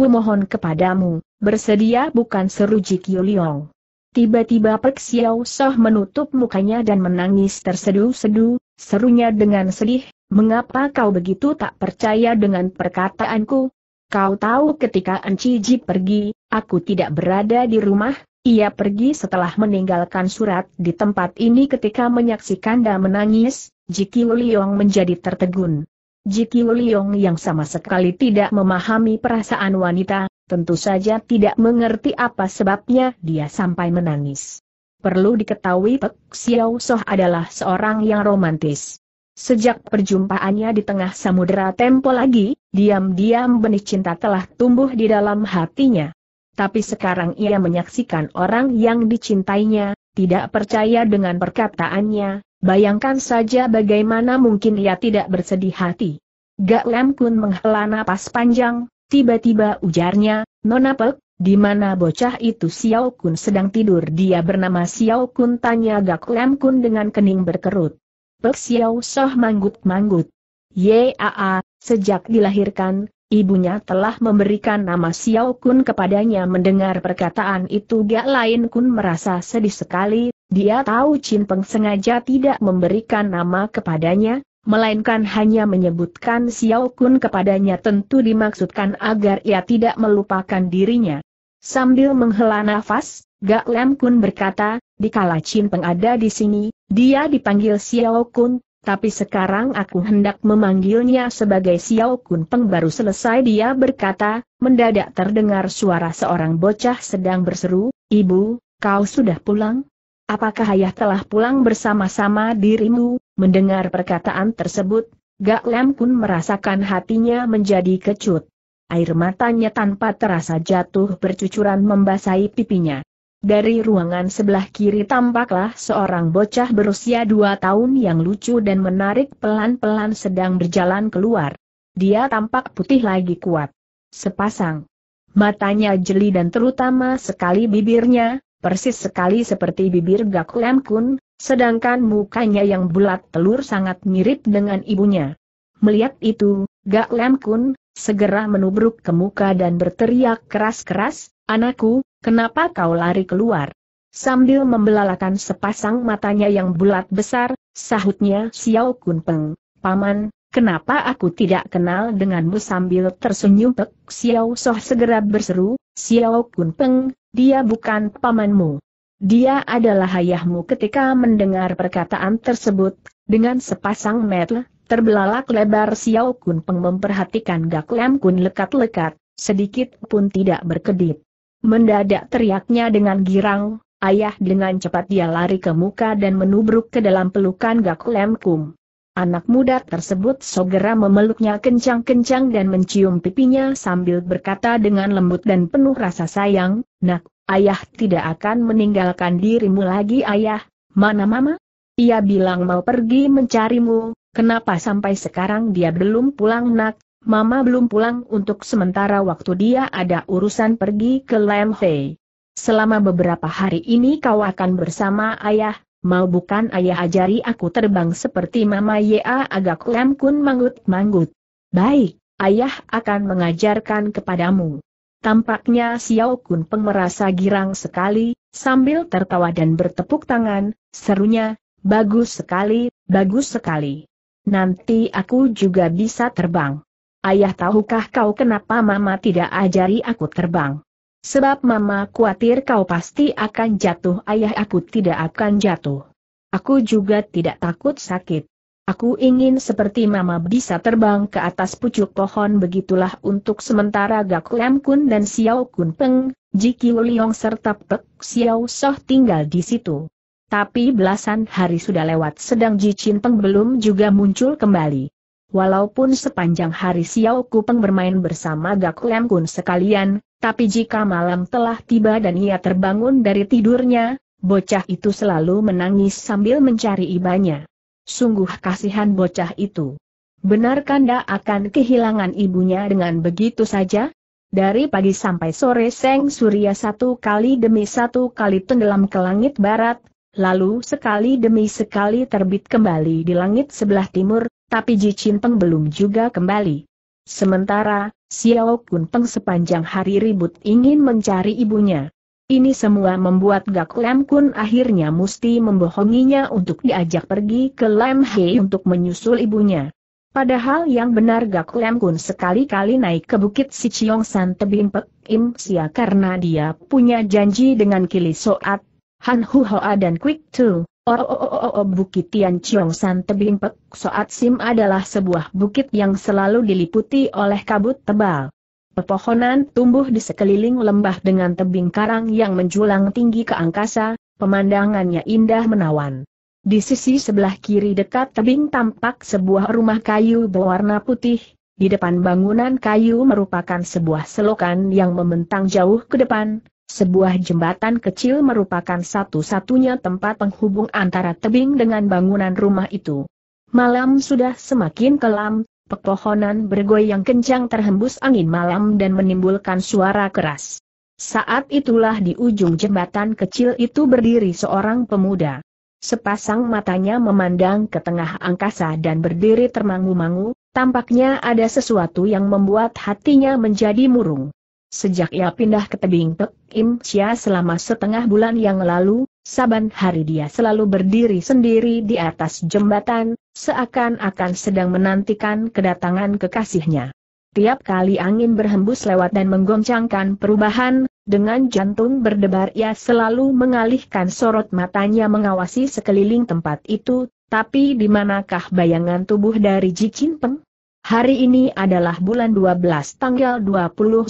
mohon kepadamu, bersedia bukan seru Ji Liong. Tiba-tiba Pek Xiao Soh menutup mukanya dan menangis tersedu-sedu, serunya dengan sedih, mengapa kau begitu tak percaya dengan perkataanku? Kau tahu ketika Enci Ji pergi, aku tidak berada di rumah, ia pergi setelah meninggalkan surat di tempat ini ketika menyaksikan dan menangis, Ji Liong menjadi tertegun. Ji Wuliong yang sama sekali tidak memahami perasaan wanita, tentu saja tidak mengerti apa sebabnya dia sampai menangis. Perlu diketahui Pek Xiao Soh adalah seorang yang romantis. Sejak perjumpaannya di tengah samudera tempo lagi, diam-diam benih cinta telah tumbuh di dalam hatinya. Tapi sekarang ia menyaksikan orang yang dicintainya, tidak percaya dengan perkataannya, Bayangkan saja bagaimana mungkin ia tidak bersedih hati. Gak Lem Kun menghela napas panjang, tiba-tiba ujarnya, Nona Pek, di mana bocah itu Xiao Kun sedang tidur dia bernama Xiao Kun tanya Gak Lem Kun dengan kening berkerut. Pek Xiao Soh manggut-manggut. Yaa, sejak dilahirkan, ibunya telah memberikan nama Xiao Kun kepadanya mendengar perkataan itu Gak Lain Kun merasa sedih sekali, dia tahu Chin Peng sengaja tidak memberikan nama kepadanya, melainkan hanya menyebutkan Xiao Kun kepadanya tentu dimaksudkan agar ia tidak melupakan dirinya. Sambil menghela nafas, Gak Lam Kun berkata, dikala Chin Peng ada di sini, dia dipanggil Xiao Kun, tapi sekarang aku hendak memanggilnya sebagai Xiao Kun Peng baru selesai dia berkata, mendadak terdengar suara seorang bocah sedang berseru, Ibu, kau sudah pulang? Apakah ayah telah pulang bersama-sama dirimu? Mendengar perkataan tersebut, Gak Lem pun merasakan hatinya menjadi kecut. Air matanya tanpa terasa jatuh bercucuran membasahi pipinya. Dari ruangan sebelah kiri tampaklah seorang bocah berusia dua tahun yang lucu dan menarik pelan-pelan sedang berjalan keluar. Dia tampak putih lagi kuat. Sepasang. Matanya jeli dan terutama sekali bibirnya, persis sekali seperti bibir Gak Lem Kun, sedangkan mukanya yang bulat telur sangat mirip dengan ibunya. Melihat itu, Gak Lem Kun, segera menubruk ke muka dan berteriak keras-keras, Anakku, kenapa kau lari keluar? Sambil membelalakan sepasang matanya yang bulat besar, sahutnya Xiao Kun Peng, Paman, kenapa aku tidak kenal denganmu sambil tersenyum Xiao Soh segera berseru, Xiao Kun Peng, dia bukan pamanmu. Dia adalah ayahmu ketika mendengar perkataan tersebut, dengan sepasang mata, terbelalak lebar Xiao Kun Peng memperhatikan Gak Lem Kun lekat-lekat, sedikit pun tidak berkedip. Mendadak teriaknya dengan girang, ayah dengan cepat dia lari ke muka dan menubruk ke dalam pelukan Gak Lem Kun. Anak muda tersebut segera memeluknya kencang-kencang dan mencium pipinya sambil berkata dengan lembut dan penuh rasa sayang, Nak, ayah tidak akan meninggalkan dirimu lagi ayah, mana mama? Ia bilang mau pergi mencarimu, kenapa sampai sekarang dia belum pulang nak, mama belum pulang untuk sementara waktu dia ada urusan pergi ke Lemhei. Selama beberapa hari ini kau akan bersama ayah, mau bukan ayah ajari aku terbang seperti Mama Ya agak lem Kun manggut-manggut. Baik, ayah akan mengajarkan kepadamu. Tampaknya Xiao Kun Peng merasa girang sekali, sambil tertawa dan bertepuk tangan, serunya, bagus sekali, bagus sekali. Nanti aku juga bisa terbang. Ayah tahukah kau kenapa mama tidak ajari aku terbang? Sebab mama khawatir kau pasti akan jatuh ayah aku tidak akan jatuh. Aku juga tidak takut sakit. Aku ingin seperti mama bisa terbang ke atas pucuk pohon begitulah untuk sementara Gak Lam Kun dan Xiao Kun Peng, Jiki Liong serta Pek Xiao Soh tinggal di situ. Tapi belasan hari sudah lewat sedang Ji Chin Peng belum juga muncul kembali. Walaupun sepanjang hari Xiao Kupeng bermain bersama Gak Lam Kun sekalian, tapi jika malam telah tiba dan ia terbangun dari tidurnya, bocah itu selalu menangis sambil mencari ibanya. Sungguh kasihan bocah itu. Benarkah Kanda akan kehilangan ibunya dengan begitu saja? Dari pagi sampai sore Seng Surya satu kali demi satu kali tenggelam ke langit barat, lalu sekali demi sekali terbit kembali di langit sebelah timur, tapi Ji Chin Peng belum juga kembali. Sementara, Xiao Kun Peng sepanjang hari ribut ingin mencari ibunya. Ini semua membuat Gak Lam Kun akhirnya mesti membohonginya untuk diajak pergi ke Lam He untuk menyusul ibunya. Padahal yang benar Gak Lam Kun sekali-kali naik ke bukit si Chiong San tebing Pek Im Sia karena dia punya janji dengan Kili Soat, Han Hu Hoa dan Quick Tu. Oh, oh, oh, oh, Bukit Tian Chiong San Tebing Pek Soat Sim adalah sebuah bukit yang selalu diliputi oleh kabut tebal. Pepohonan tumbuh di sekeliling lembah dengan tebing karang yang menjulang tinggi ke angkasa, pemandangannya indah menawan. Di sisi sebelah kiri dekat tebing tampak sebuah rumah kayu berwarna putih, di depan bangunan kayu merupakan sebuah selokan yang membentang jauh ke depan, sebuah jembatan kecil merupakan satu-satunya tempat penghubung antara tebing dengan bangunan rumah itu. Malam sudah semakin kelam, pepohonan bergoyang kencang terhembus angin malam dan menimbulkan suara keras. Saat itulah di ujung jembatan kecil itu berdiri seorang pemuda. Sepasang matanya memandang ke tengah angkasa dan berdiri termangu-mangu, tampaknya ada sesuatu yang membuat hatinya menjadi murung. Sejak ia pindah ke tebing Pek Im Sia selama setengah bulan yang lalu, saban hari dia selalu berdiri sendiri di atas jembatan, seakan-akan sedang menantikan kedatangan kekasihnya. Tiap kali angin berhembus lewat dan menggoncangkan perubahan, dengan jantung berdebar ia selalu mengalihkan sorot matanya mengawasi sekeliling tempat itu, tapi di manakah bayangan tubuh dari Ji Peng? Hari ini adalah bulan 12 tanggal 29,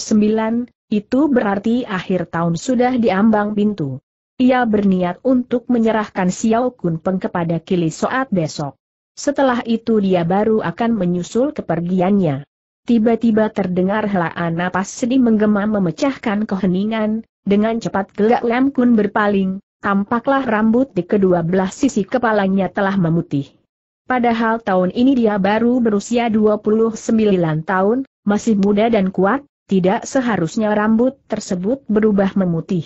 itu berarti akhir tahun sudah diambang pintu. Ia berniat untuk menyerahkan Xiao Kun Peng kepada Kili Soat besok. Setelah itu dia baru akan menyusul kepergiannya. Tiba-tiba terdengar helaan napas sedih menggema memecahkan keheningan, dengan cepat gelak Lam Kun berpaling, tampaklah rambut di kedua belah sisi kepalanya telah memutih. Padahal tahun ini dia baru berusia 29 tahun, masih muda dan kuat, tidak seharusnya rambut tersebut berubah memutih.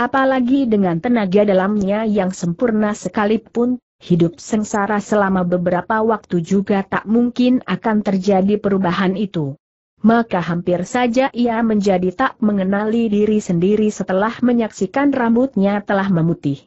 Apalagi dengan tenaga dalamnya yang sempurna sekalipun, hidup sengsara selama beberapa waktu juga tak mungkin akan terjadi perubahan itu. Maka hampir saja ia menjadi tak mengenali diri sendiri setelah menyaksikan rambutnya telah memutih.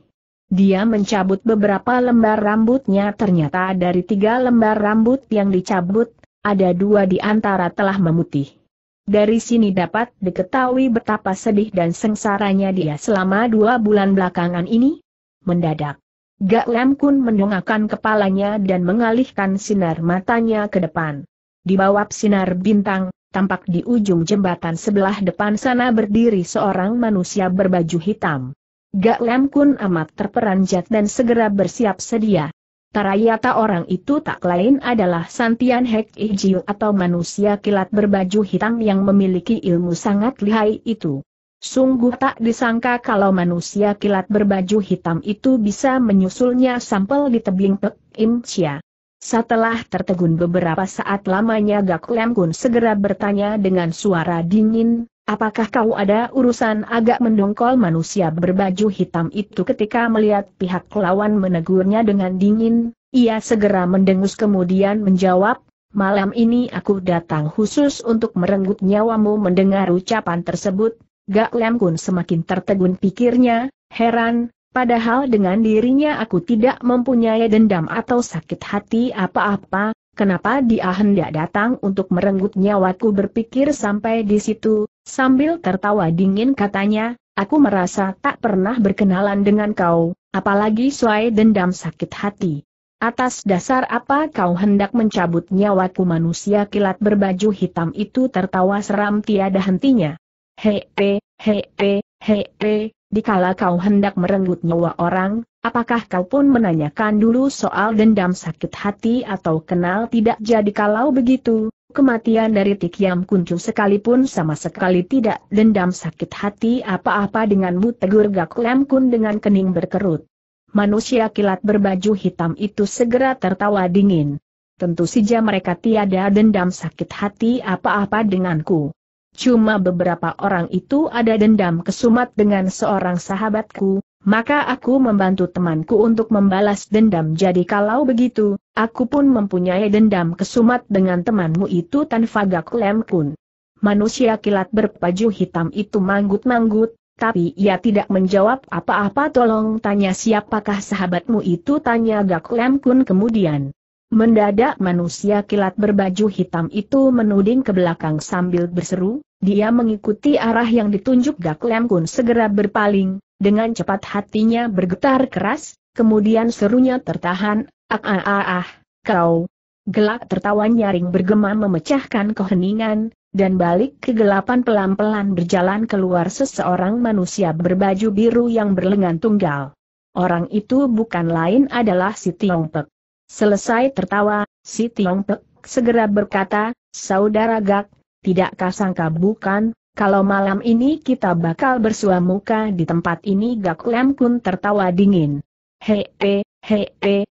Dia mencabut beberapa lembar rambutnya ternyata dari tiga lembar rambut yang dicabut, ada dua di antara telah memutih. Dari sini dapat diketahui betapa sedih dan sengsaranya dia selama dua bulan belakangan ini. Mendadak. Gak Lam Kun mendongakkan kepalanya dan mengalihkan sinar matanya ke depan. Di bawah sinar bintang, tampak di ujung jembatan sebelah depan sana berdiri seorang manusia berbaju hitam. Gak Lem Kun amat terperanjat dan segera bersiap sedia. Tarayata orang itu tak lain adalah Santian Hek Ijiu atau manusia kilat berbaju hitam yang memiliki ilmu sangat lihai itu. Sungguh tak disangka kalau manusia kilat berbaju hitam itu bisa menyusulnya sampel di tebing Pek Im Chia. Setelah tertegun beberapa saat lamanya Gak Lem Kun segera bertanya dengan suara dingin, Apakah kau ada urusan agak mendongkol manusia berbaju hitam itu ketika melihat pihak lawan menegurnya dengan dingin, ia segera mendengus kemudian menjawab, malam ini aku datang khusus untuk merenggut nyawamu mendengar ucapan tersebut, Gak Lem Kun semakin tertegun pikirnya, heran, padahal dengan dirinya aku tidak mempunyai dendam atau sakit hati apa-apa, Kenapa dia hendak datang untuk merenggut nyawaku berpikir sampai di situ, Sambil tertawa dingin katanya, aku merasa tak pernah berkenalan dengan kau, apalagi suai dendam sakit hati. Atas dasar apa kau hendak mencabut nyawaku manusia kilat berbaju hitam itu tertawa seram tiada hentinya. hei, hei, hei, dikala kau hendak merenggut nyawa orang, Apakah kau pun menanyakan dulu soal dendam sakit hati atau kenal tidak jadi kalau begitu, kematian dari Tikiam Kuncu sekalipun sama sekali tidak dendam sakit hati apa-apa denganmu tegur Gak Lem Kun dengan kening berkerut. Manusia kilat berbaju hitam itu segera tertawa dingin. Tentu saja mereka tiada dendam sakit hati apa-apa denganku. Cuma beberapa orang itu ada dendam kesumat dengan seorang sahabatku, maka aku membantu temanku untuk membalas dendam. Jadi kalau begitu, aku pun mempunyai dendam kesumat dengan temanmu itu tanpa gak lem Manusia kilat berpaju hitam itu manggut-manggut, tapi ia tidak menjawab apa-apa tolong tanya siapakah sahabatmu itu tanya Gak Lem kemudian. Mendadak manusia kilat berbaju hitam itu menuding ke belakang sambil berseru, dia mengikuti arah yang ditunjuk Gak Lem segera berpaling, dengan cepat hatinya bergetar keras, kemudian serunya tertahan, ah ah ah ah, kau. Gelak tertawa nyaring bergema memecahkan keheningan, dan balik kegelapan pelan-pelan berjalan keluar seseorang manusia berbaju biru yang berlengan tunggal. Orang itu bukan lain adalah si Tiong Pek. Selesai tertawa, si Tiong Pek segera berkata, Saudara Gak, tidak kasangka bukan, kalau malam ini kita bakal bersua muka di tempat ini Gak Lem Kun tertawa dingin. Hehe, hehe,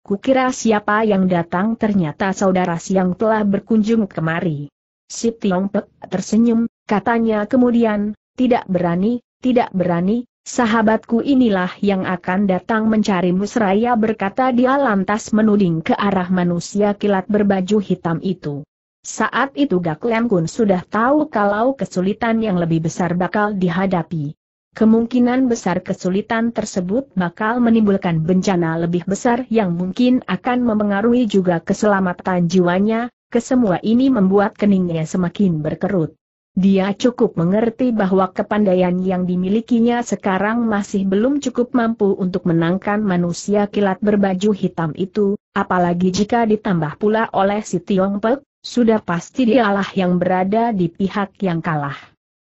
Ku kukira siapa yang datang ternyata saudara siang telah berkunjung kemari. Si Tiong Pek tersenyum, katanya kemudian, tidak berani, tidak berani, sahabatku inilah yang akan datang mencari musraya berkata dia lantas menuding ke arah manusia kilat berbaju hitam itu. Saat itu Gak Lem Kun sudah tahu kalau kesulitan yang lebih besar bakal dihadapi. Kemungkinan besar kesulitan tersebut bakal menimbulkan bencana lebih besar yang mungkin akan memengaruhi juga keselamatan jiwanya, kesemua ini membuat keningnya semakin berkerut. Dia cukup mengerti bahwa kepandaian yang dimilikinya sekarang masih belum cukup mampu untuk menangkan manusia kilat berbaju hitam itu, apalagi jika ditambah pula oleh si Tiong Pek, sudah pasti dialah yang berada di pihak yang kalah.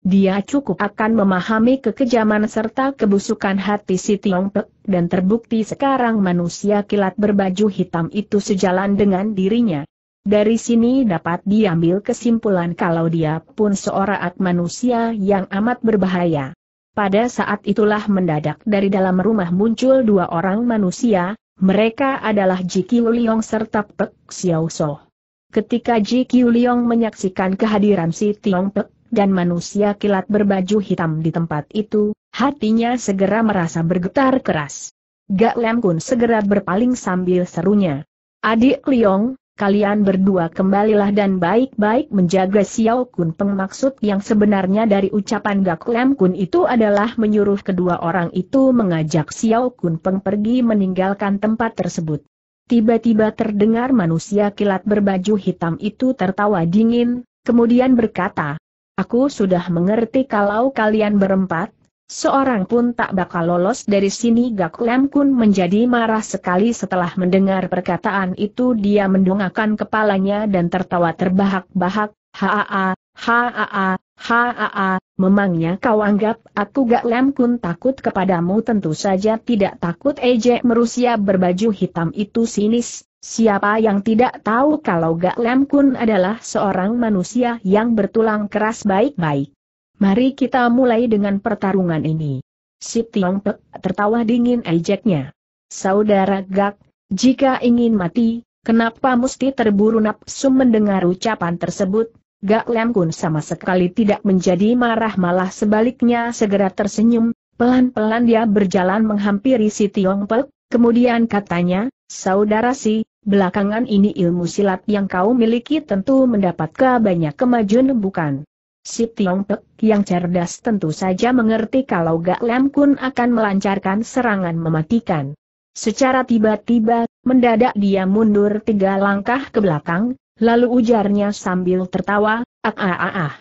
Dia cukup akan memahami kekejaman serta kebusukan hati si Tiong Pek dan terbukti sekarang manusia kilat berbaju hitam itu sejalan dengan dirinya. Dari sini dapat diambil kesimpulan kalau dia pun seorang manusia yang amat berbahaya. Pada saat itulah mendadak dari dalam rumah muncul dua orang manusia, mereka adalah Jiki Liong serta Pek Xiao So. Ketika Ji Qiu Liong menyaksikan kehadiran si Tiong Pek, dan manusia kilat berbaju hitam di tempat itu, hatinya segera merasa bergetar keras. Gak Lem Kun segera berpaling sambil serunya. Adik Liong, kalian berdua kembalilah dan baik-baik menjaga Xiao Kun Peng maksud yang sebenarnya dari ucapan Gak Lem Kun itu adalah menyuruh kedua orang itu mengajak Xiao Kun Peng pergi meninggalkan tempat tersebut. Tiba-tiba terdengar manusia kilat berbaju hitam itu tertawa dingin, kemudian berkata, Aku sudah mengerti kalau kalian berempat, seorang pun tak bakal lolos dari sini Gak Lem Kun menjadi marah sekali setelah mendengar perkataan itu dia mendongakkan kepalanya dan tertawa terbahak-bahak, haa, haa, Haa, memangnya kau anggap aku gak lemkun takut kepadamu tentu saja tidak takut ejek merusia berbaju hitam itu sinis. Siapa yang tidak tahu kalau gak lemkun adalah seorang manusia yang bertulang keras baik-baik. Mari kita mulai dengan pertarungan ini. Si Tiong Pek tertawa dingin ejeknya. Saudara Gak, jika ingin mati, kenapa mesti terburu nafsu mendengar ucapan tersebut, Gak Lem Kun sama sekali tidak menjadi marah malah sebaliknya segera tersenyum, pelan-pelan dia berjalan menghampiri si Tiong Pek, kemudian katanya, Saudara si, belakangan ini ilmu silat yang kau miliki tentu mendapat banyak kemajuan bukan? Si Tiong Pek yang cerdas tentu saja mengerti kalau Gak Lam Kun akan melancarkan serangan mematikan. Secara tiba-tiba, mendadak dia mundur tiga langkah ke belakang, Lalu ujarnya sambil tertawa, ah ah ah ah.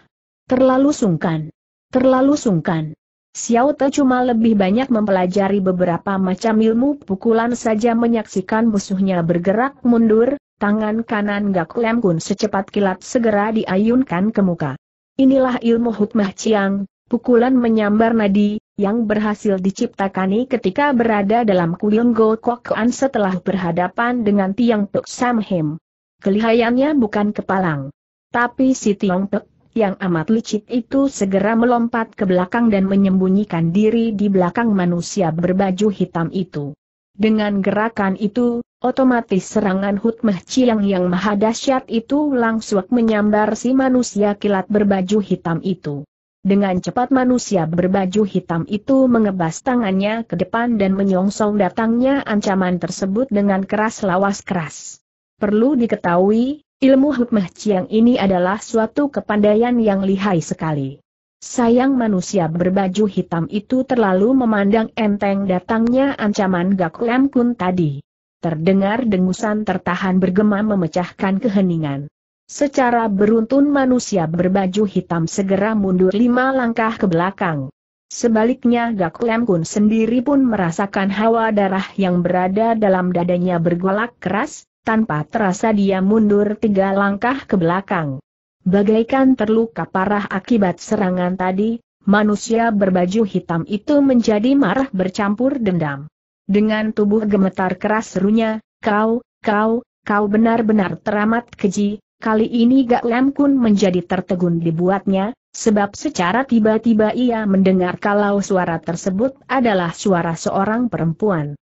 Terlalu sungkan. Terlalu sungkan. Xiao Te cuma lebih banyak mempelajari beberapa macam ilmu pukulan saja menyaksikan musuhnya bergerak mundur, tangan kanan Gak Lem Kun secepat kilat segera diayunkan ke muka. Inilah ilmu Hutmah ciang, pukulan menyambar nadi, yang berhasil diciptakani ketika berada dalam kuil Go Kok An setelah berhadapan dengan Tiang Tuk Sam Him. Kelihayannya bukan kepalang. Tapi si Tiong Pek, yang amat licik itu segera melompat ke belakang dan menyembunyikan diri di belakang manusia berbaju hitam itu. Dengan gerakan itu, otomatis serangan Hut Meh Chiang yang maha dahsyat itu langsung menyambar si manusia kilat berbaju hitam itu. Dengan cepat manusia berbaju hitam itu mengebas tangannya ke depan dan menyongsong datangnya ancaman tersebut dengan keras lawas keras. Perlu diketahui, ilmu Hukmah ciang ini adalah suatu kepandaian yang lihai sekali. Sayang manusia berbaju hitam itu terlalu memandang enteng datangnya ancaman gaklem Kun tadi. Terdengar dengusan tertahan bergema memecahkan keheningan. Secara beruntun manusia berbaju hitam segera mundur lima langkah ke belakang. Sebaliknya gaklem Kun sendiri pun merasakan hawa darah yang berada dalam dadanya bergolak keras, tanpa terasa dia mundur tiga langkah ke belakang. Bagaikan terluka parah akibat serangan tadi, manusia berbaju hitam itu menjadi marah bercampur dendam. Dengan tubuh gemetar keras serunya, kau, kau, kau benar-benar teramat keji, kali ini Gak Lam Kun menjadi tertegun dibuatnya, sebab secara tiba-tiba ia mendengar kalau suara tersebut adalah suara seorang perempuan.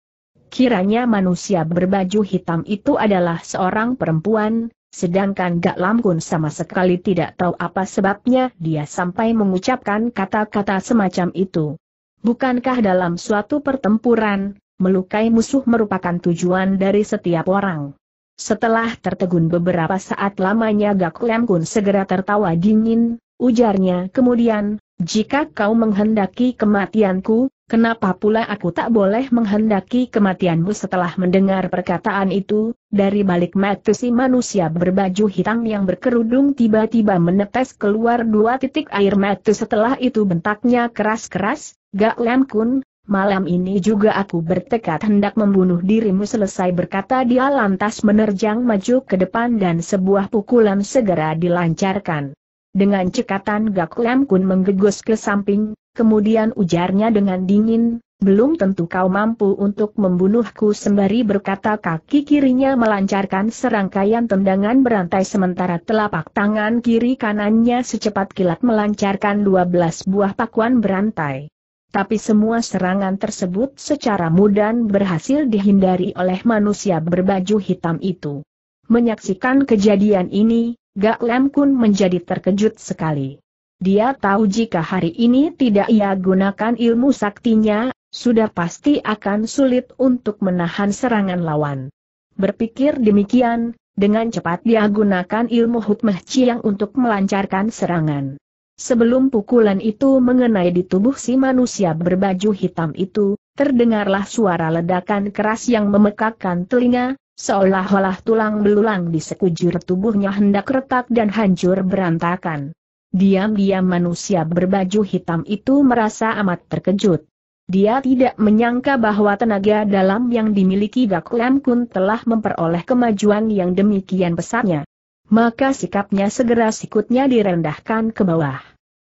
Kiranya manusia berbaju hitam itu adalah seorang perempuan, sedangkan Gak Lamkun sama sekali tidak tahu apa sebabnya dia sampai mengucapkan kata-kata semacam itu. Bukankah dalam suatu pertempuran, melukai musuh merupakan tujuan dari setiap orang? Setelah tertegun beberapa saat lamanya Gak Lamkun segera tertawa dingin, ujarnya kemudian, jika kau menghendaki kematianku, Kenapa pula aku tak boleh menghendaki kematianmu setelah mendengar perkataan itu, dari balik mata si manusia berbaju hitam yang berkerudung tiba-tiba menetes keluar dua titik air mata setelah itu bentaknya keras-keras, Gak Lem Kun, malam ini juga aku bertekad hendak membunuh dirimu selesai berkata dia lantas menerjang maju ke depan dan sebuah pukulan segera dilancarkan. Dengan cekatan Gak Lem Kun menggegus ke samping, kemudian ujarnya dengan dingin, belum tentu kau mampu untuk membunuhku sembari berkata kaki kirinya melancarkan serangkaian tendangan berantai sementara telapak tangan kiri kanannya secepat kilat melancarkan 12 buah pakuan berantai. Tapi semua serangan tersebut secara mudah berhasil dihindari oleh manusia berbaju hitam itu. Menyaksikan kejadian ini, Gak Lem Kun menjadi terkejut sekali. Dia tahu jika hari ini tidak ia gunakan ilmu saktinya, sudah pasti akan sulit untuk menahan serangan lawan. Berpikir demikian, dengan cepat dia gunakan ilmu Hutmeh ciang untuk melancarkan serangan. Sebelum pukulan itu mengenai di tubuh si manusia berbaju hitam itu, terdengarlah suara ledakan keras yang memekakkan telinga, Seolah-olah tulang belulang di sekujur tubuhnya hendak retak dan hancur berantakan. Diam-diam manusia berbaju hitam itu merasa amat terkejut. Dia tidak menyangka bahwa tenaga dalam yang dimiliki Gak Lam Kun telah memperoleh kemajuan yang demikian besarnya. Maka sikapnya segera sikutnya direndahkan ke bawah.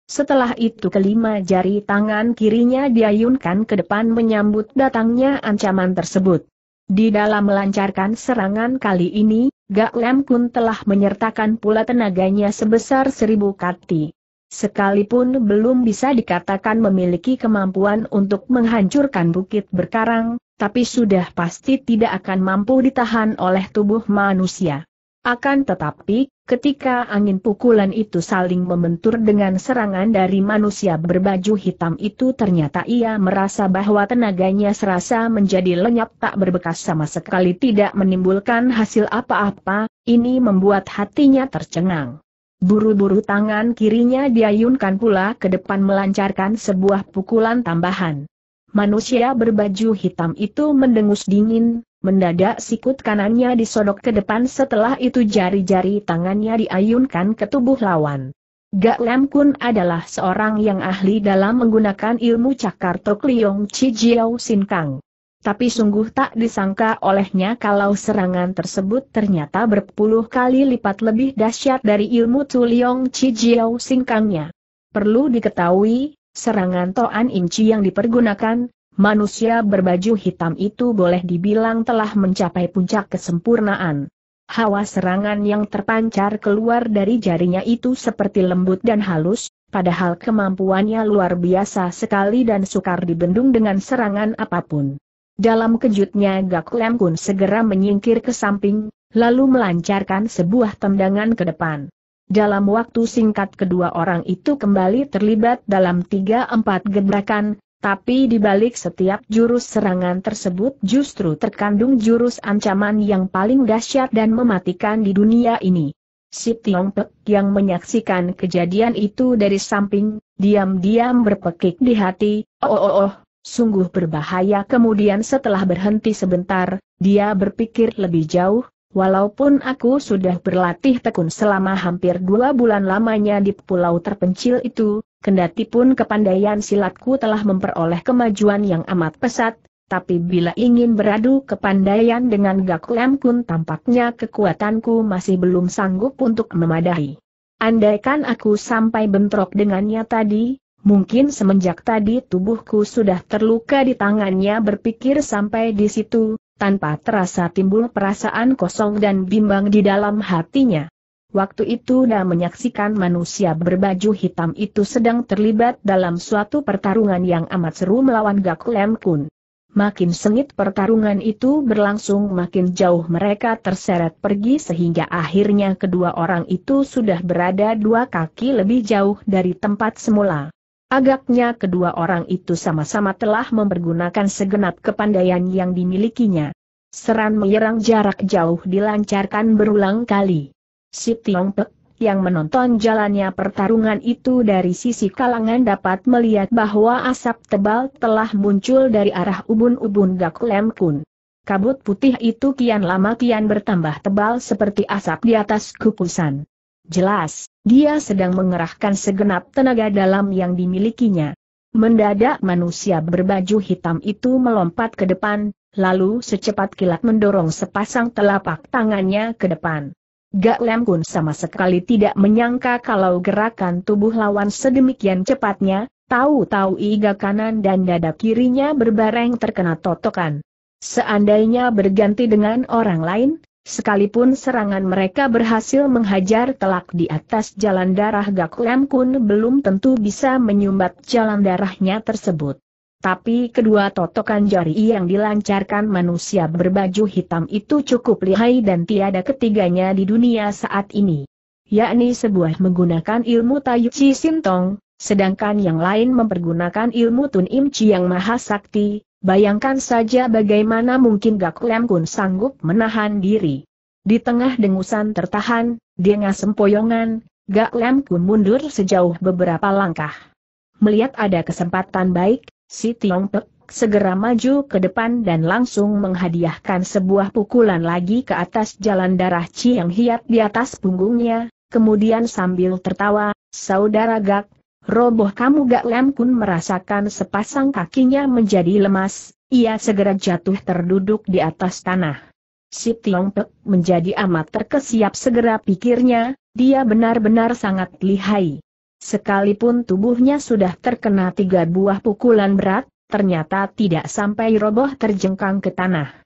Setelah itu kelima jari tangan kirinya diayunkan ke depan menyambut datangnya ancaman tersebut. Di dalam melancarkan serangan kali ini, Gak Lem Kun telah menyertakan pula tenaganya sebesar seribu kati. Sekalipun belum bisa dikatakan memiliki kemampuan untuk menghancurkan bukit berkarang, tapi sudah pasti tidak akan mampu ditahan oleh tubuh manusia. Akan tetapi, Ketika angin pukulan itu saling membentur dengan serangan dari manusia berbaju hitam itu ternyata ia merasa bahwa tenaganya serasa menjadi lenyap tak berbekas sama sekali tidak menimbulkan hasil apa-apa, ini membuat hatinya tercengang. Buru-buru tangan kirinya diayunkan pula ke depan melancarkan sebuah pukulan tambahan. Manusia berbaju hitam itu mendengus dingin, Mendadak sikut kanannya disodok ke depan setelah itu jari-jari tangannya diayunkan ke tubuh lawan. Gak Lam Kun adalah seorang yang ahli dalam menggunakan ilmu cakar Tok Liong Chi Jiao Sin Kang. Tapi sungguh tak disangka olehnya kalau serangan tersebut ternyata berpuluh kali lipat lebih dahsyat dari ilmu Tu Liong Chi Jiao Sin Kangnya. Perlu diketahui, serangan Toan Inci yang dipergunakan, manusia berbaju hitam itu boleh dibilang telah mencapai puncak kesempurnaan. Hawa serangan yang terpancar keluar dari jarinya itu seperti lembut dan halus, padahal kemampuannya luar biasa sekali dan sukar dibendung dengan serangan apapun. Dalam kejutnya Gak Lem Kun segera menyingkir ke samping, lalu melancarkan sebuah tendangan ke depan. Dalam waktu singkat kedua orang itu kembali terlibat dalam tiga empat gebrakan, tapi di balik setiap jurus serangan tersebut justru terkandung jurus ancaman yang paling dahsyat dan mematikan di dunia ini. Si Tiong Pek yang menyaksikan kejadian itu dari samping, diam-diam berpekik di hati, oh oh oh, oh sungguh berbahaya. Kemudian setelah berhenti sebentar, dia berpikir lebih jauh, walaupun aku sudah berlatih tekun selama hampir dua bulan lamanya di pulau terpencil itu, Kendati pun kepandaian silatku telah memperoleh kemajuan yang amat pesat, tapi bila ingin beradu kepandaian dengan Gakuem Kun tampaknya kekuatanku masih belum sanggup untuk memadai. Andaikan aku sampai bentrok dengannya tadi, mungkin semenjak tadi tubuhku sudah terluka di tangannya berpikir sampai di situ, tanpa terasa timbul perasaan kosong dan bimbang di dalam hatinya. Waktu itu dia menyaksikan manusia berbaju hitam itu sedang terlibat dalam suatu pertarungan yang amat seru melawan Gak Kun. Makin sengit pertarungan itu berlangsung makin jauh mereka terseret pergi sehingga akhirnya kedua orang itu sudah berada dua kaki lebih jauh dari tempat semula. Agaknya kedua orang itu sama-sama telah mempergunakan segenap kepandaian yang dimilikinya. Seran menyerang jarak jauh dilancarkan berulang kali. Si Tiong Pek, yang menonton jalannya pertarungan itu dari sisi kalangan dapat melihat bahwa asap tebal telah muncul dari arah ubun-ubun Gak Lem Kun. Kabut putih itu kian lama kian bertambah tebal seperti asap di atas kukusan. Jelas, dia sedang mengerahkan segenap tenaga dalam yang dimilikinya. Mendadak manusia berbaju hitam itu melompat ke depan, lalu secepat kilat mendorong sepasang telapak tangannya ke depan. Gak Lem Kun sama sekali tidak menyangka kalau gerakan tubuh lawan sedemikian cepatnya, tahu-tahu iga kanan dan dada kirinya berbareng terkena totokan. Seandainya berganti dengan orang lain, sekalipun serangan mereka berhasil menghajar telak di atas jalan darah Gak Lem Kun belum tentu bisa menyumbat jalan darahnya tersebut. Tapi kedua totokan jari yang dilancarkan manusia berbaju hitam itu cukup lihai dan tiada ketiganya di dunia saat ini. Yakni sebuah menggunakan ilmu Tayu Chi Sintong, sedangkan yang lain mempergunakan ilmu Tun Im Chi yang maha sakti, bayangkan saja bagaimana mungkin Gak Lem Kun sanggup menahan diri. Di tengah dengusan tertahan, dia ngasem poyongan, Gak Lem Kun mundur sejauh beberapa langkah. Melihat ada kesempatan baik, Si Tiong Pek segera maju ke depan dan langsung menghadiahkan sebuah pukulan lagi ke atas jalan darah yang Hiat di atas punggungnya, kemudian sambil tertawa, saudara Gak, roboh kamu Gak lempun Kun merasakan sepasang kakinya menjadi lemas, ia segera jatuh terduduk di atas tanah. Si Tiong Pek menjadi amat terkesiap segera pikirnya, dia benar-benar sangat lihai. Sekalipun tubuhnya sudah terkena tiga buah pukulan berat, ternyata tidak sampai roboh terjengkang ke tanah.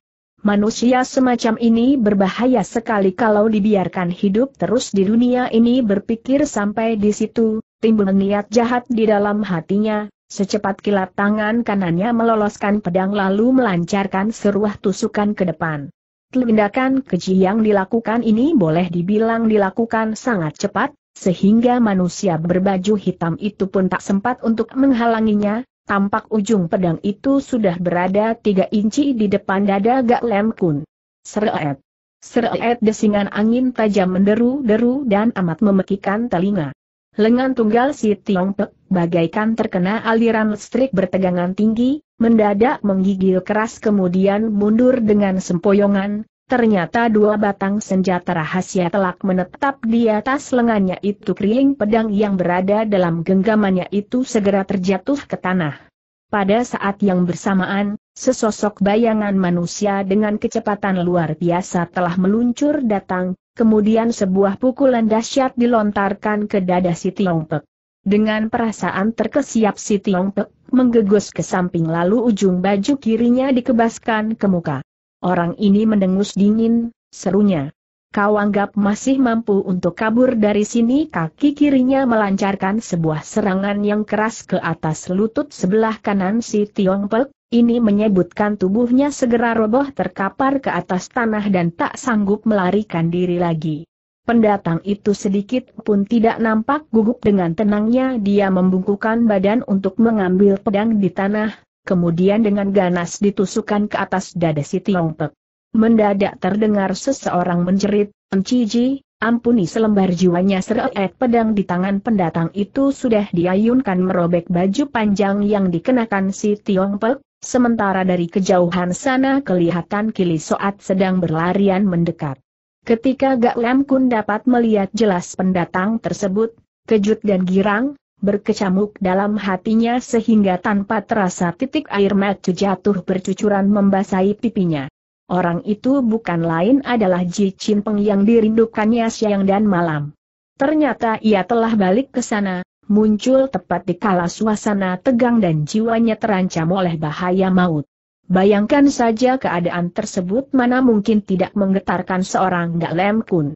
Manusia semacam ini berbahaya sekali kalau dibiarkan hidup terus di dunia ini berpikir sampai di situ, timbul niat jahat di dalam hatinya, secepat kilat tangan kanannya meloloskan pedang lalu melancarkan seruah tusukan ke depan. Tindakan keji yang dilakukan ini boleh dibilang dilakukan sangat cepat, sehingga manusia berbaju hitam itu pun tak sempat untuk menghalanginya, tampak ujung pedang itu sudah berada tiga inci di depan dada Gak Lem Kun. Seret. Seret desingan angin tajam menderu-deru dan amat memekikan telinga. Lengan tunggal si Tiong Pek bagaikan terkena aliran listrik bertegangan tinggi, mendadak menggigil keras kemudian mundur dengan sempoyongan, Ternyata dua batang senjata rahasia telak menetap di atas lengannya itu kriing pedang yang berada dalam genggamannya itu segera terjatuh ke tanah. Pada saat yang bersamaan, sesosok bayangan manusia dengan kecepatan luar biasa telah meluncur datang, kemudian sebuah pukulan dahsyat dilontarkan ke dada si Tiongpek. Dengan perasaan terkesiap si Tiongpek, menggegus ke samping lalu ujung baju kirinya dikebaskan ke muka. Orang ini mendengus dingin, serunya. Kau anggap masih mampu untuk kabur dari sini kaki kirinya melancarkan sebuah serangan yang keras ke atas lutut sebelah kanan si Tiong Pek, ini menyebutkan tubuhnya segera roboh terkapar ke atas tanah dan tak sanggup melarikan diri lagi. Pendatang itu sedikit pun tidak nampak gugup dengan tenangnya dia membungkukan badan untuk mengambil pedang di tanah, kemudian dengan ganas ditusukkan ke atas dada si Tiong Pek. Mendadak terdengar seseorang menjerit, Enciji, ampuni selembar jiwanya seret pedang di tangan pendatang itu sudah diayunkan merobek baju panjang yang dikenakan si Tiong Pek, sementara dari kejauhan sana kelihatan Kili Soat sedang berlarian mendekat. Ketika Gak Lam Kun dapat melihat jelas pendatang tersebut, kejut dan girang, berkecamuk dalam hatinya sehingga tanpa terasa titik air mata jatuh bercucuran membasahi pipinya. Orang itu bukan lain adalah Ji Chin Peng yang dirindukannya siang dan malam. Ternyata ia telah balik ke sana, muncul tepat di kala suasana tegang dan jiwanya terancam oleh bahaya maut. Bayangkan saja keadaan tersebut mana mungkin tidak menggetarkan seorang gak Lem Kun.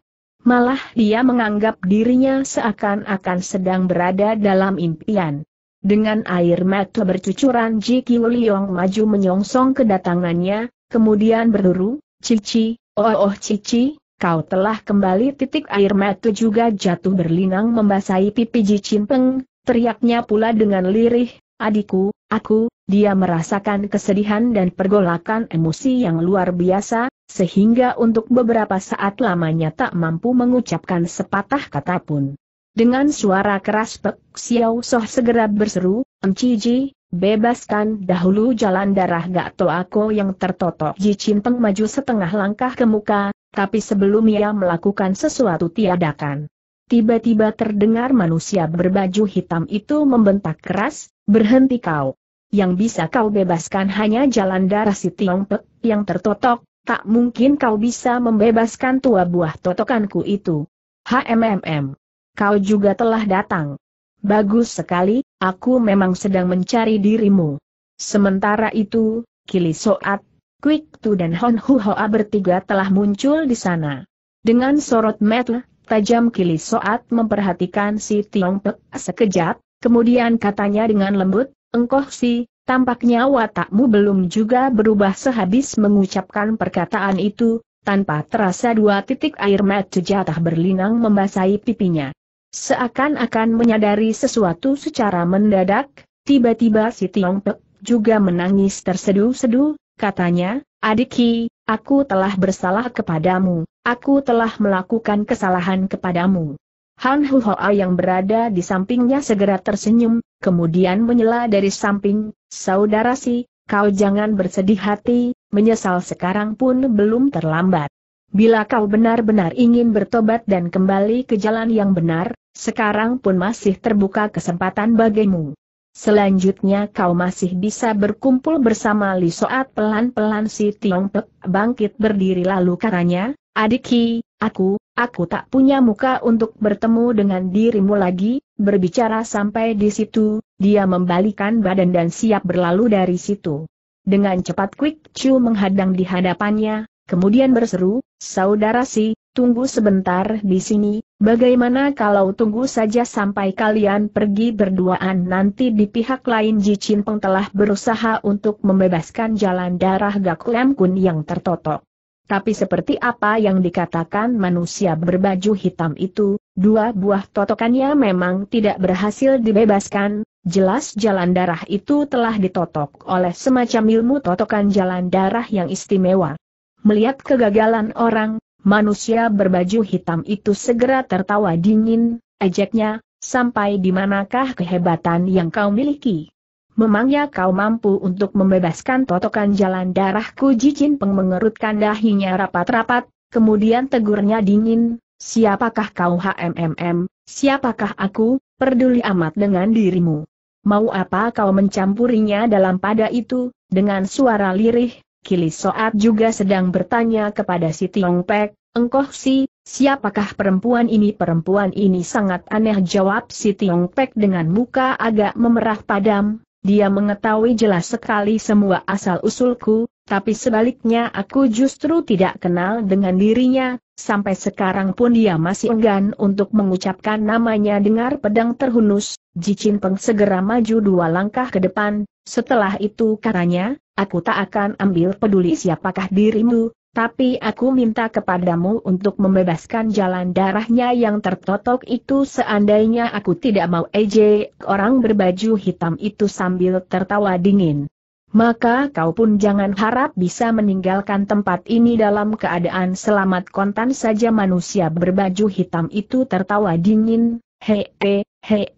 Malah dia menganggap dirinya seakan-akan sedang berada dalam impian. Dengan air mata bercucuran Ji Liong maju menyongsong kedatangannya, kemudian berduru, Cici, oh oh Cici, kau telah kembali titik air mata juga jatuh berlinang membasahi pipi Ji Cimpeng, teriaknya pula dengan lirih, adikku, aku, dia merasakan kesedihan dan pergolakan emosi yang luar biasa, sehingga untuk beberapa saat lamanya tak mampu mengucapkan sepatah kata pun. Dengan suara keras Pek Xiao Soh segera berseru, Mciji, bebaskan dahulu jalan darah Gak Toako yang tertotok. Ji Chin maju setengah langkah ke muka, tapi sebelum ia melakukan sesuatu tiadakan. Tiba-tiba terdengar manusia berbaju hitam itu membentak keras, berhenti kau. Yang bisa kau bebaskan hanya jalan darah si Tiong Pek yang tertotok, tak mungkin kau bisa membebaskan tua buah totokanku itu. HMMM. Kau juga telah datang. Bagus sekali, aku memang sedang mencari dirimu. Sementara itu, Kili Soat, Quick Tu dan Hon Hu Hoa bertiga telah muncul di sana. Dengan sorot mata tajam Kili Soat memperhatikan si Tiong Pek sekejap, kemudian katanya dengan lembut, engkau si, Tampaknya watakmu belum juga berubah sehabis mengucapkan perkataan itu, tanpa terasa dua titik air mata jatah berlinang membasahi pipinya. Seakan-akan menyadari sesuatu secara mendadak, tiba-tiba si Tiong Pek juga menangis tersedu sedu katanya, Adiki, aku telah bersalah kepadamu, aku telah melakukan kesalahan kepadamu. Han Hu yang berada di sampingnya segera tersenyum, kemudian menyela dari samping, saudara si, kau jangan bersedih hati, menyesal sekarang pun belum terlambat. Bila kau benar-benar ingin bertobat dan kembali ke jalan yang benar, sekarang pun masih terbuka kesempatan bagimu. Selanjutnya kau masih bisa berkumpul bersama Li Soat pelan-pelan si Tiong Pek bangkit berdiri lalu katanya, ki, aku, Aku tak punya muka untuk bertemu dengan dirimu lagi, berbicara sampai di situ, dia membalikan badan dan siap berlalu dari situ. Dengan cepat Quick Chu menghadang di hadapannya, kemudian berseru, Saudara si, tunggu sebentar di sini, bagaimana kalau tunggu saja sampai kalian pergi berduaan nanti di pihak lain Ji Peng telah berusaha untuk membebaskan jalan darah Gak Lam Kun yang tertotok. Tapi seperti apa yang dikatakan manusia berbaju hitam itu, dua buah totokannya memang tidak berhasil dibebaskan, jelas jalan darah itu telah ditotok oleh semacam ilmu totokan jalan darah yang istimewa. Melihat kegagalan orang, manusia berbaju hitam itu segera tertawa dingin, ejeknya, sampai di manakah kehebatan yang kau miliki? Memangnya kau mampu untuk membebaskan totokan jalan darahku Jicin Peng mengerutkan dahinya rapat-rapat, kemudian tegurnya dingin, siapakah kau HMMM, siapakah aku, peduli amat dengan dirimu. Mau apa kau mencampurinya dalam pada itu, dengan suara lirih, Kili Soat juga sedang bertanya kepada si Tiong Pek, engkoh si, siapakah perempuan ini? Perempuan ini sangat aneh jawab si Tiong Pek dengan muka agak memerah padam, dia mengetahui jelas sekali semua asal-usulku, tapi sebaliknya aku justru tidak kenal dengan dirinya, sampai sekarang pun dia masih enggan untuk mengucapkan namanya dengar pedang terhunus, Jicin Peng segera maju dua langkah ke depan, setelah itu katanya, aku tak akan ambil peduli siapakah dirimu, tapi aku minta kepadamu untuk membebaskan jalan darahnya yang tertotok itu seandainya aku tidak mau ejek orang berbaju hitam itu sambil tertawa dingin. Maka kau pun jangan harap bisa meninggalkan tempat ini dalam keadaan selamat kontan saja manusia berbaju hitam itu tertawa dingin, hehe, hehe,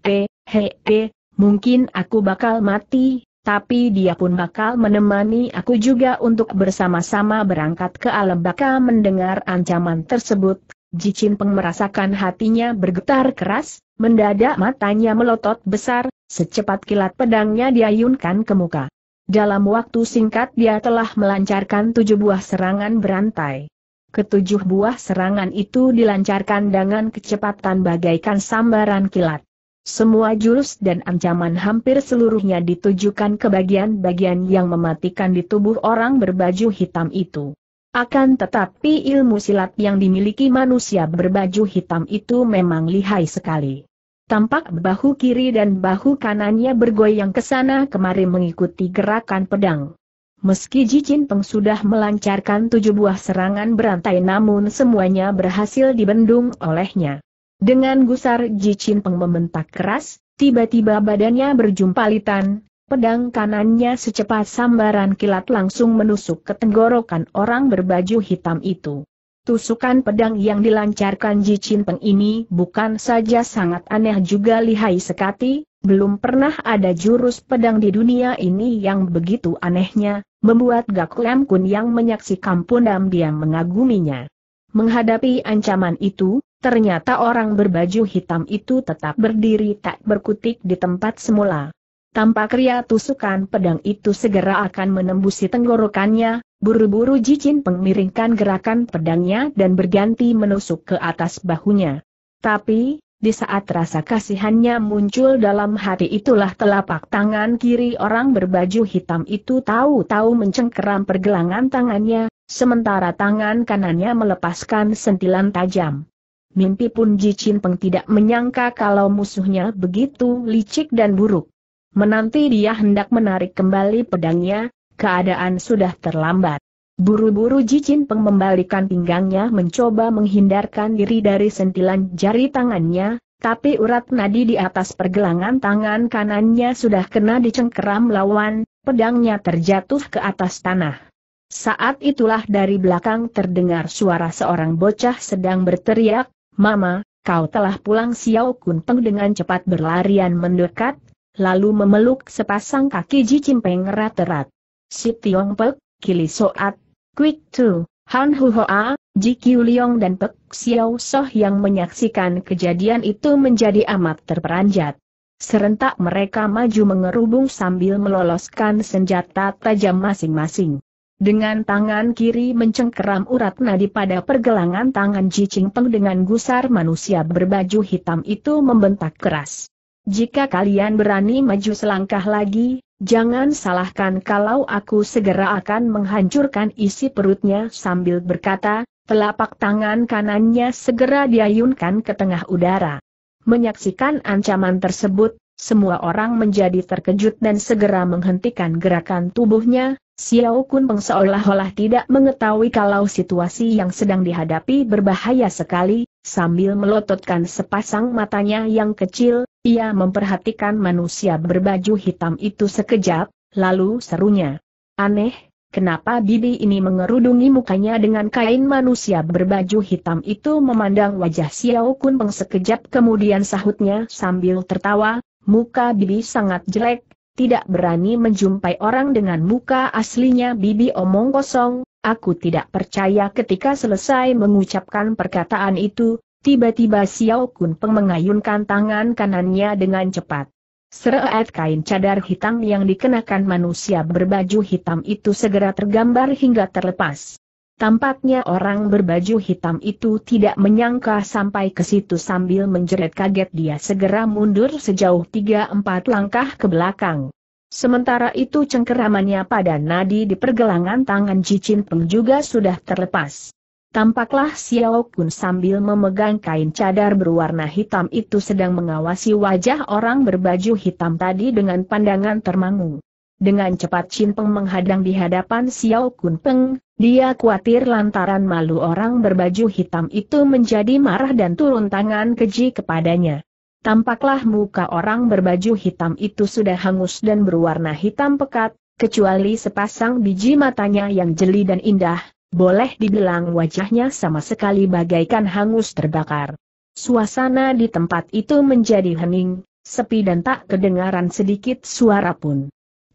hehe, mungkin aku bakal mati, tapi dia pun bakal menemani aku juga untuk bersama-sama berangkat ke alam baka mendengar ancaman tersebut. Jicin Peng merasakan hatinya bergetar keras, mendadak matanya melotot besar, secepat kilat pedangnya diayunkan ke muka. Dalam waktu singkat dia telah melancarkan tujuh buah serangan berantai. Ketujuh buah serangan itu dilancarkan dengan kecepatan bagaikan sambaran kilat. Semua jurus dan ancaman hampir seluruhnya ditujukan ke bagian-bagian yang mematikan di tubuh orang berbaju hitam itu. Akan tetapi ilmu silat yang dimiliki manusia berbaju hitam itu memang lihai sekali. Tampak bahu kiri dan bahu kanannya bergoyang ke sana kemari mengikuti gerakan pedang. Meski Jijin Peng sudah melancarkan tujuh buah serangan berantai namun semuanya berhasil dibendung olehnya. Dengan gusar Jicin Peng membentak keras, tiba-tiba badannya berjumpa berjumpalitan, pedang kanannya secepat sambaran kilat langsung menusuk ke tenggorokan orang berbaju hitam itu. Tusukan pedang yang dilancarkan Jicin Peng ini bukan saja sangat aneh juga lihai sekali, belum pernah ada jurus pedang di dunia ini yang begitu anehnya, membuat Gak Lam Kun yang menyaksikan pun diam-diam mengaguminya. Menghadapi ancaman itu, Ternyata orang berbaju hitam itu tetap berdiri tak berkutik di tempat semula. Tampak ria tusukan pedang itu segera akan menembusi tenggorokannya, buru-buru jicin pengmiringkan gerakan pedangnya dan berganti menusuk ke atas bahunya. Tapi, di saat rasa kasihannya muncul dalam hati itulah telapak tangan kiri orang berbaju hitam itu tahu-tahu mencengkeram pergelangan tangannya, sementara tangan kanannya melepaskan sentilan tajam. Mimpi pun Ji Chin Peng tidak menyangka kalau musuhnya begitu licik dan buruk. Menanti dia hendak menarik kembali pedangnya, keadaan sudah terlambat. Buru-buru Ji Chin Peng membalikan pinggangnya mencoba menghindarkan diri dari sentilan jari tangannya, tapi urat nadi di atas pergelangan tangan kanannya sudah kena dicengkeram lawan, pedangnya terjatuh ke atas tanah. Saat itulah dari belakang terdengar suara seorang bocah sedang berteriak, Mama, kau telah pulang Xiao Kun Peng dengan cepat berlarian mendekat, lalu memeluk sepasang kaki Ji Cimpeng erat-erat. Si Tiong Pek, Kili Soat, Quick Tu, Han Hu Hoa, Ji Kiu Liong dan Pek Xiao Soh yang menyaksikan kejadian itu menjadi amat terperanjat. Serentak mereka maju mengerubung sambil meloloskan senjata tajam masing-masing. Dengan tangan kiri mencengkeram urat nadi pada pergelangan tangan Ji Peng dengan gusar manusia berbaju hitam itu membentak keras. Jika kalian berani maju selangkah lagi, jangan salahkan kalau aku segera akan menghancurkan isi perutnya sambil berkata, telapak tangan kanannya segera diayunkan ke tengah udara. Menyaksikan ancaman tersebut, semua orang menjadi terkejut dan segera menghentikan gerakan tubuhnya, Xiao Kunpeng seolah-olah tidak mengetahui kalau situasi yang sedang dihadapi berbahaya sekali, sambil melototkan sepasang matanya yang kecil, ia memperhatikan manusia berbaju hitam itu sekejap, lalu serunya. Aneh, kenapa bibi ini mengerudungi mukanya dengan kain manusia berbaju hitam itu memandang wajah Xiao Kunpeng sekejap kemudian sahutnya sambil tertawa, muka bibi sangat jelek, tidak berani menjumpai orang dengan muka aslinya Bibi omong kosong, aku tidak percaya ketika selesai mengucapkan perkataan itu, tiba-tiba Xiao Kun Peng mengayunkan tangan kanannya dengan cepat. Seret kain cadar hitam yang dikenakan manusia berbaju hitam itu segera tergambar hingga terlepas. Tampaknya orang berbaju hitam itu tidak menyangka sampai ke situ sambil menjerit kaget dia segera mundur sejauh 3-4 langkah ke belakang. Sementara itu cengkeramannya pada nadi di pergelangan tangan Jicin Peng juga sudah terlepas. Tampaklah Xiao Kun sambil memegang kain cadar berwarna hitam itu sedang mengawasi wajah orang berbaju hitam tadi dengan pandangan termangu. Dengan cepat Chin Peng menghadang di hadapan Xiao Kun Peng, dia khawatir lantaran malu orang berbaju hitam itu menjadi marah dan turun tangan keji kepadanya. Tampaklah muka orang berbaju hitam itu sudah hangus dan berwarna hitam pekat, kecuali sepasang biji matanya yang jeli dan indah, boleh dibilang wajahnya sama sekali bagaikan hangus terbakar. Suasana di tempat itu menjadi hening, sepi dan tak kedengaran sedikit suara pun.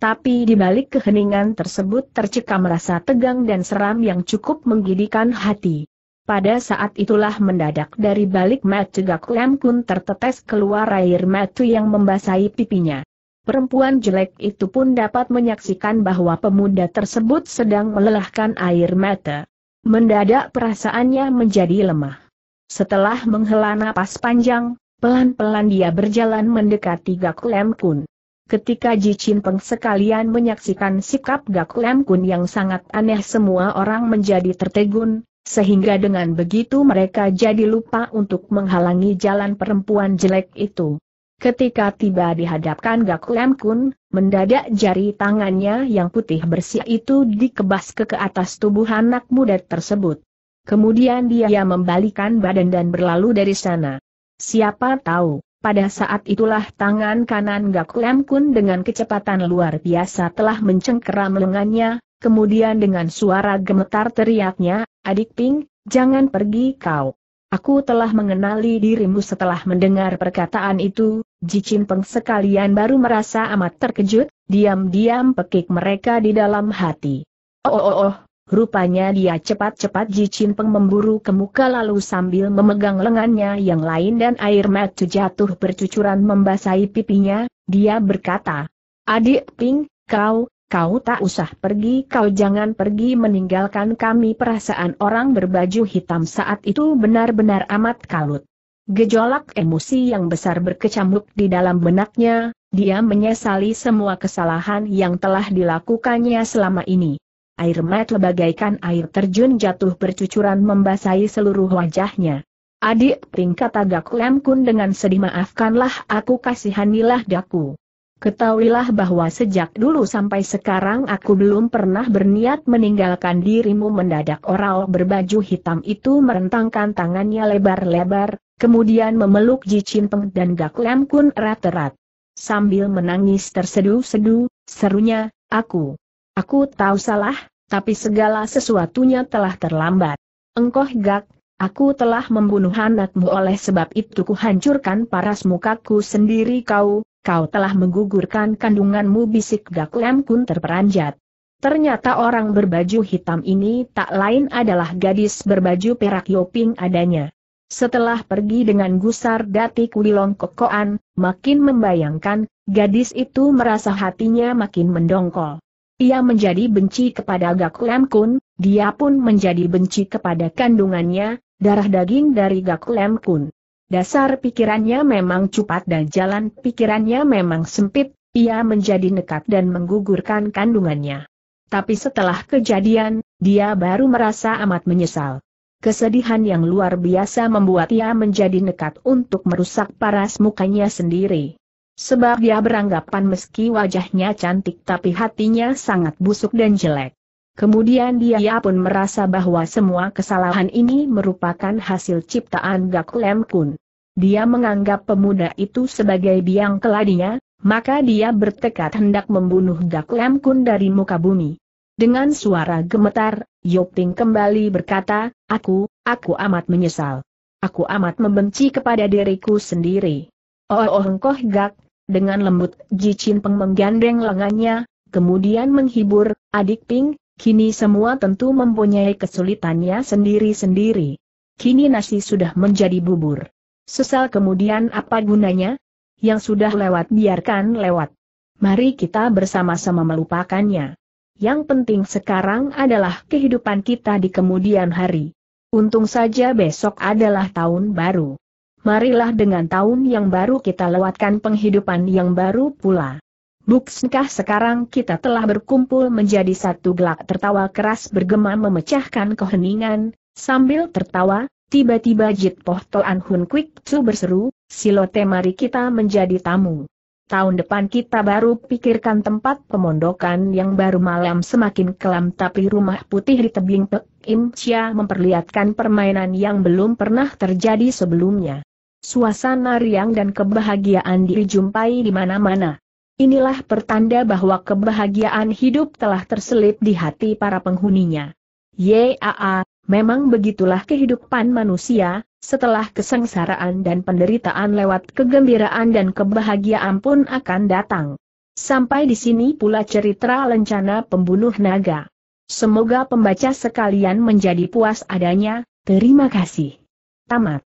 Tapi di balik keheningan tersebut tercekam rasa tegang dan seram yang cukup menggidikan hati. Pada saat itulah mendadak dari balik mata Gak Lem Kun tertetes keluar air mata yang membasahi pipinya. Perempuan jelek itu pun dapat menyaksikan bahwa pemuda tersebut sedang melelahkan air mata. Mendadak perasaannya menjadi lemah. Setelah menghela napas panjang, pelan-pelan dia berjalan mendekati Gak Lem Kun. Ketika Ji Peng sekalian menyaksikan sikap Gak Lam Kun yang sangat aneh semua orang menjadi tertegun, sehingga dengan begitu mereka jadi lupa untuk menghalangi jalan perempuan jelek itu. Ketika tiba dihadapkan Gak Lam Kun, mendadak jari tangannya yang putih bersih itu dikebas ke ke atas tubuh anak muda tersebut. Kemudian dia membalikan badan dan berlalu dari sana. Siapa tahu, pada saat itulah tangan kanan Gak Lem Kun dengan kecepatan luar biasa telah mencengkeram lengannya, kemudian dengan suara gemetar teriaknya, Adik Ping, jangan pergi kau. Aku telah mengenali dirimu setelah mendengar perkataan itu, Jicin Peng sekalian baru merasa amat terkejut, diam-diam pekik mereka di dalam hati. Oh oh oh, oh Rupanya dia cepat-cepat Ji Peng memburu ke muka lalu sambil memegang lengannya yang lain dan air mata jatuh bercucuran membasahi pipinya, dia berkata, Adik Ping, kau, kau tak usah pergi, kau jangan pergi meninggalkan kami perasaan orang berbaju hitam saat itu benar-benar amat kalut. Gejolak emosi yang besar berkecamuk di dalam benaknya, dia menyesali semua kesalahan yang telah dilakukannya selama ini air mata bagaikan air terjun jatuh bercucuran membasahi seluruh wajahnya. Adik tingkat agak lemkun dengan sedih maafkanlah aku kasihanilah daku. Ketahuilah bahwa sejak dulu sampai sekarang aku belum pernah berniat meninggalkan dirimu mendadak orang berbaju hitam itu merentangkan tangannya lebar-lebar, kemudian memeluk Ji Peng dan Gak Lam Kun erat-erat. Sambil menangis terseduh-seduh, serunya, aku, Aku tahu salah, tapi segala sesuatunya telah terlambat. Engkau gak, aku telah membunuh anakmu oleh sebab itu kuhancurkan paras mukaku sendiri kau, kau telah menggugurkan kandunganmu bisik gak lem kun terperanjat. Ternyata orang berbaju hitam ini tak lain adalah gadis berbaju perak Yoping adanya. Setelah pergi dengan gusar dati kulilong kokoan, makin membayangkan, gadis itu merasa hatinya makin mendongkol. Ia menjadi benci kepada Gakulam Kun, dia pun menjadi benci kepada kandungannya, darah daging dari Gakulam Kun. Dasar pikirannya memang cepat dan jalan pikirannya memang sempit, ia menjadi nekat dan menggugurkan kandungannya. Tapi setelah kejadian, dia baru merasa amat menyesal. Kesedihan yang luar biasa membuat ia menjadi nekat untuk merusak paras mukanya sendiri. Sebab dia beranggapan meski wajahnya cantik tapi hatinya sangat busuk dan jelek. Kemudian dia pun merasa bahwa semua kesalahan ini merupakan hasil ciptaan Gak Lem Kun. Dia menganggap pemuda itu sebagai biang keladinya, maka dia bertekad hendak membunuh Gak Lem Kun dari muka bumi. Dengan suara gemetar, Yoping kembali berkata, Aku, aku amat menyesal. Aku amat membenci kepada diriku sendiri. Oh, oh, engkau gak, dengan lembut, Ji Chin Peng menggandeng lengannya, kemudian menghibur, adik Ping, kini semua tentu mempunyai kesulitannya sendiri-sendiri. Kini nasi sudah menjadi bubur. Sesal kemudian apa gunanya? Yang sudah lewat biarkan lewat. Mari kita bersama-sama melupakannya. Yang penting sekarang adalah kehidupan kita di kemudian hari. Untung saja besok adalah tahun baru marilah dengan tahun yang baru kita lewatkan penghidupan yang baru pula. Bukankah sekarang kita telah berkumpul menjadi satu gelak tertawa keras bergema memecahkan keheningan, sambil tertawa, tiba-tiba Jit Poh Toan Hun Kwik Tsu berseru, silote mari kita menjadi tamu. Tahun depan kita baru pikirkan tempat pemondokan yang baru malam semakin kelam tapi rumah putih di tebing Pek Im Chia memperlihatkan permainan yang belum pernah terjadi sebelumnya. Suasana riang dan kebahagiaan dijumpai di mana-mana. Inilah pertanda bahwa kebahagiaan hidup telah terselip di hati para penghuninya. Yaa, memang begitulah kehidupan manusia, setelah kesengsaraan dan penderitaan lewat kegembiraan dan kebahagiaan pun akan datang. Sampai di sini pula cerita lencana pembunuh naga. Semoga pembaca sekalian menjadi puas adanya, terima kasih. Tamat.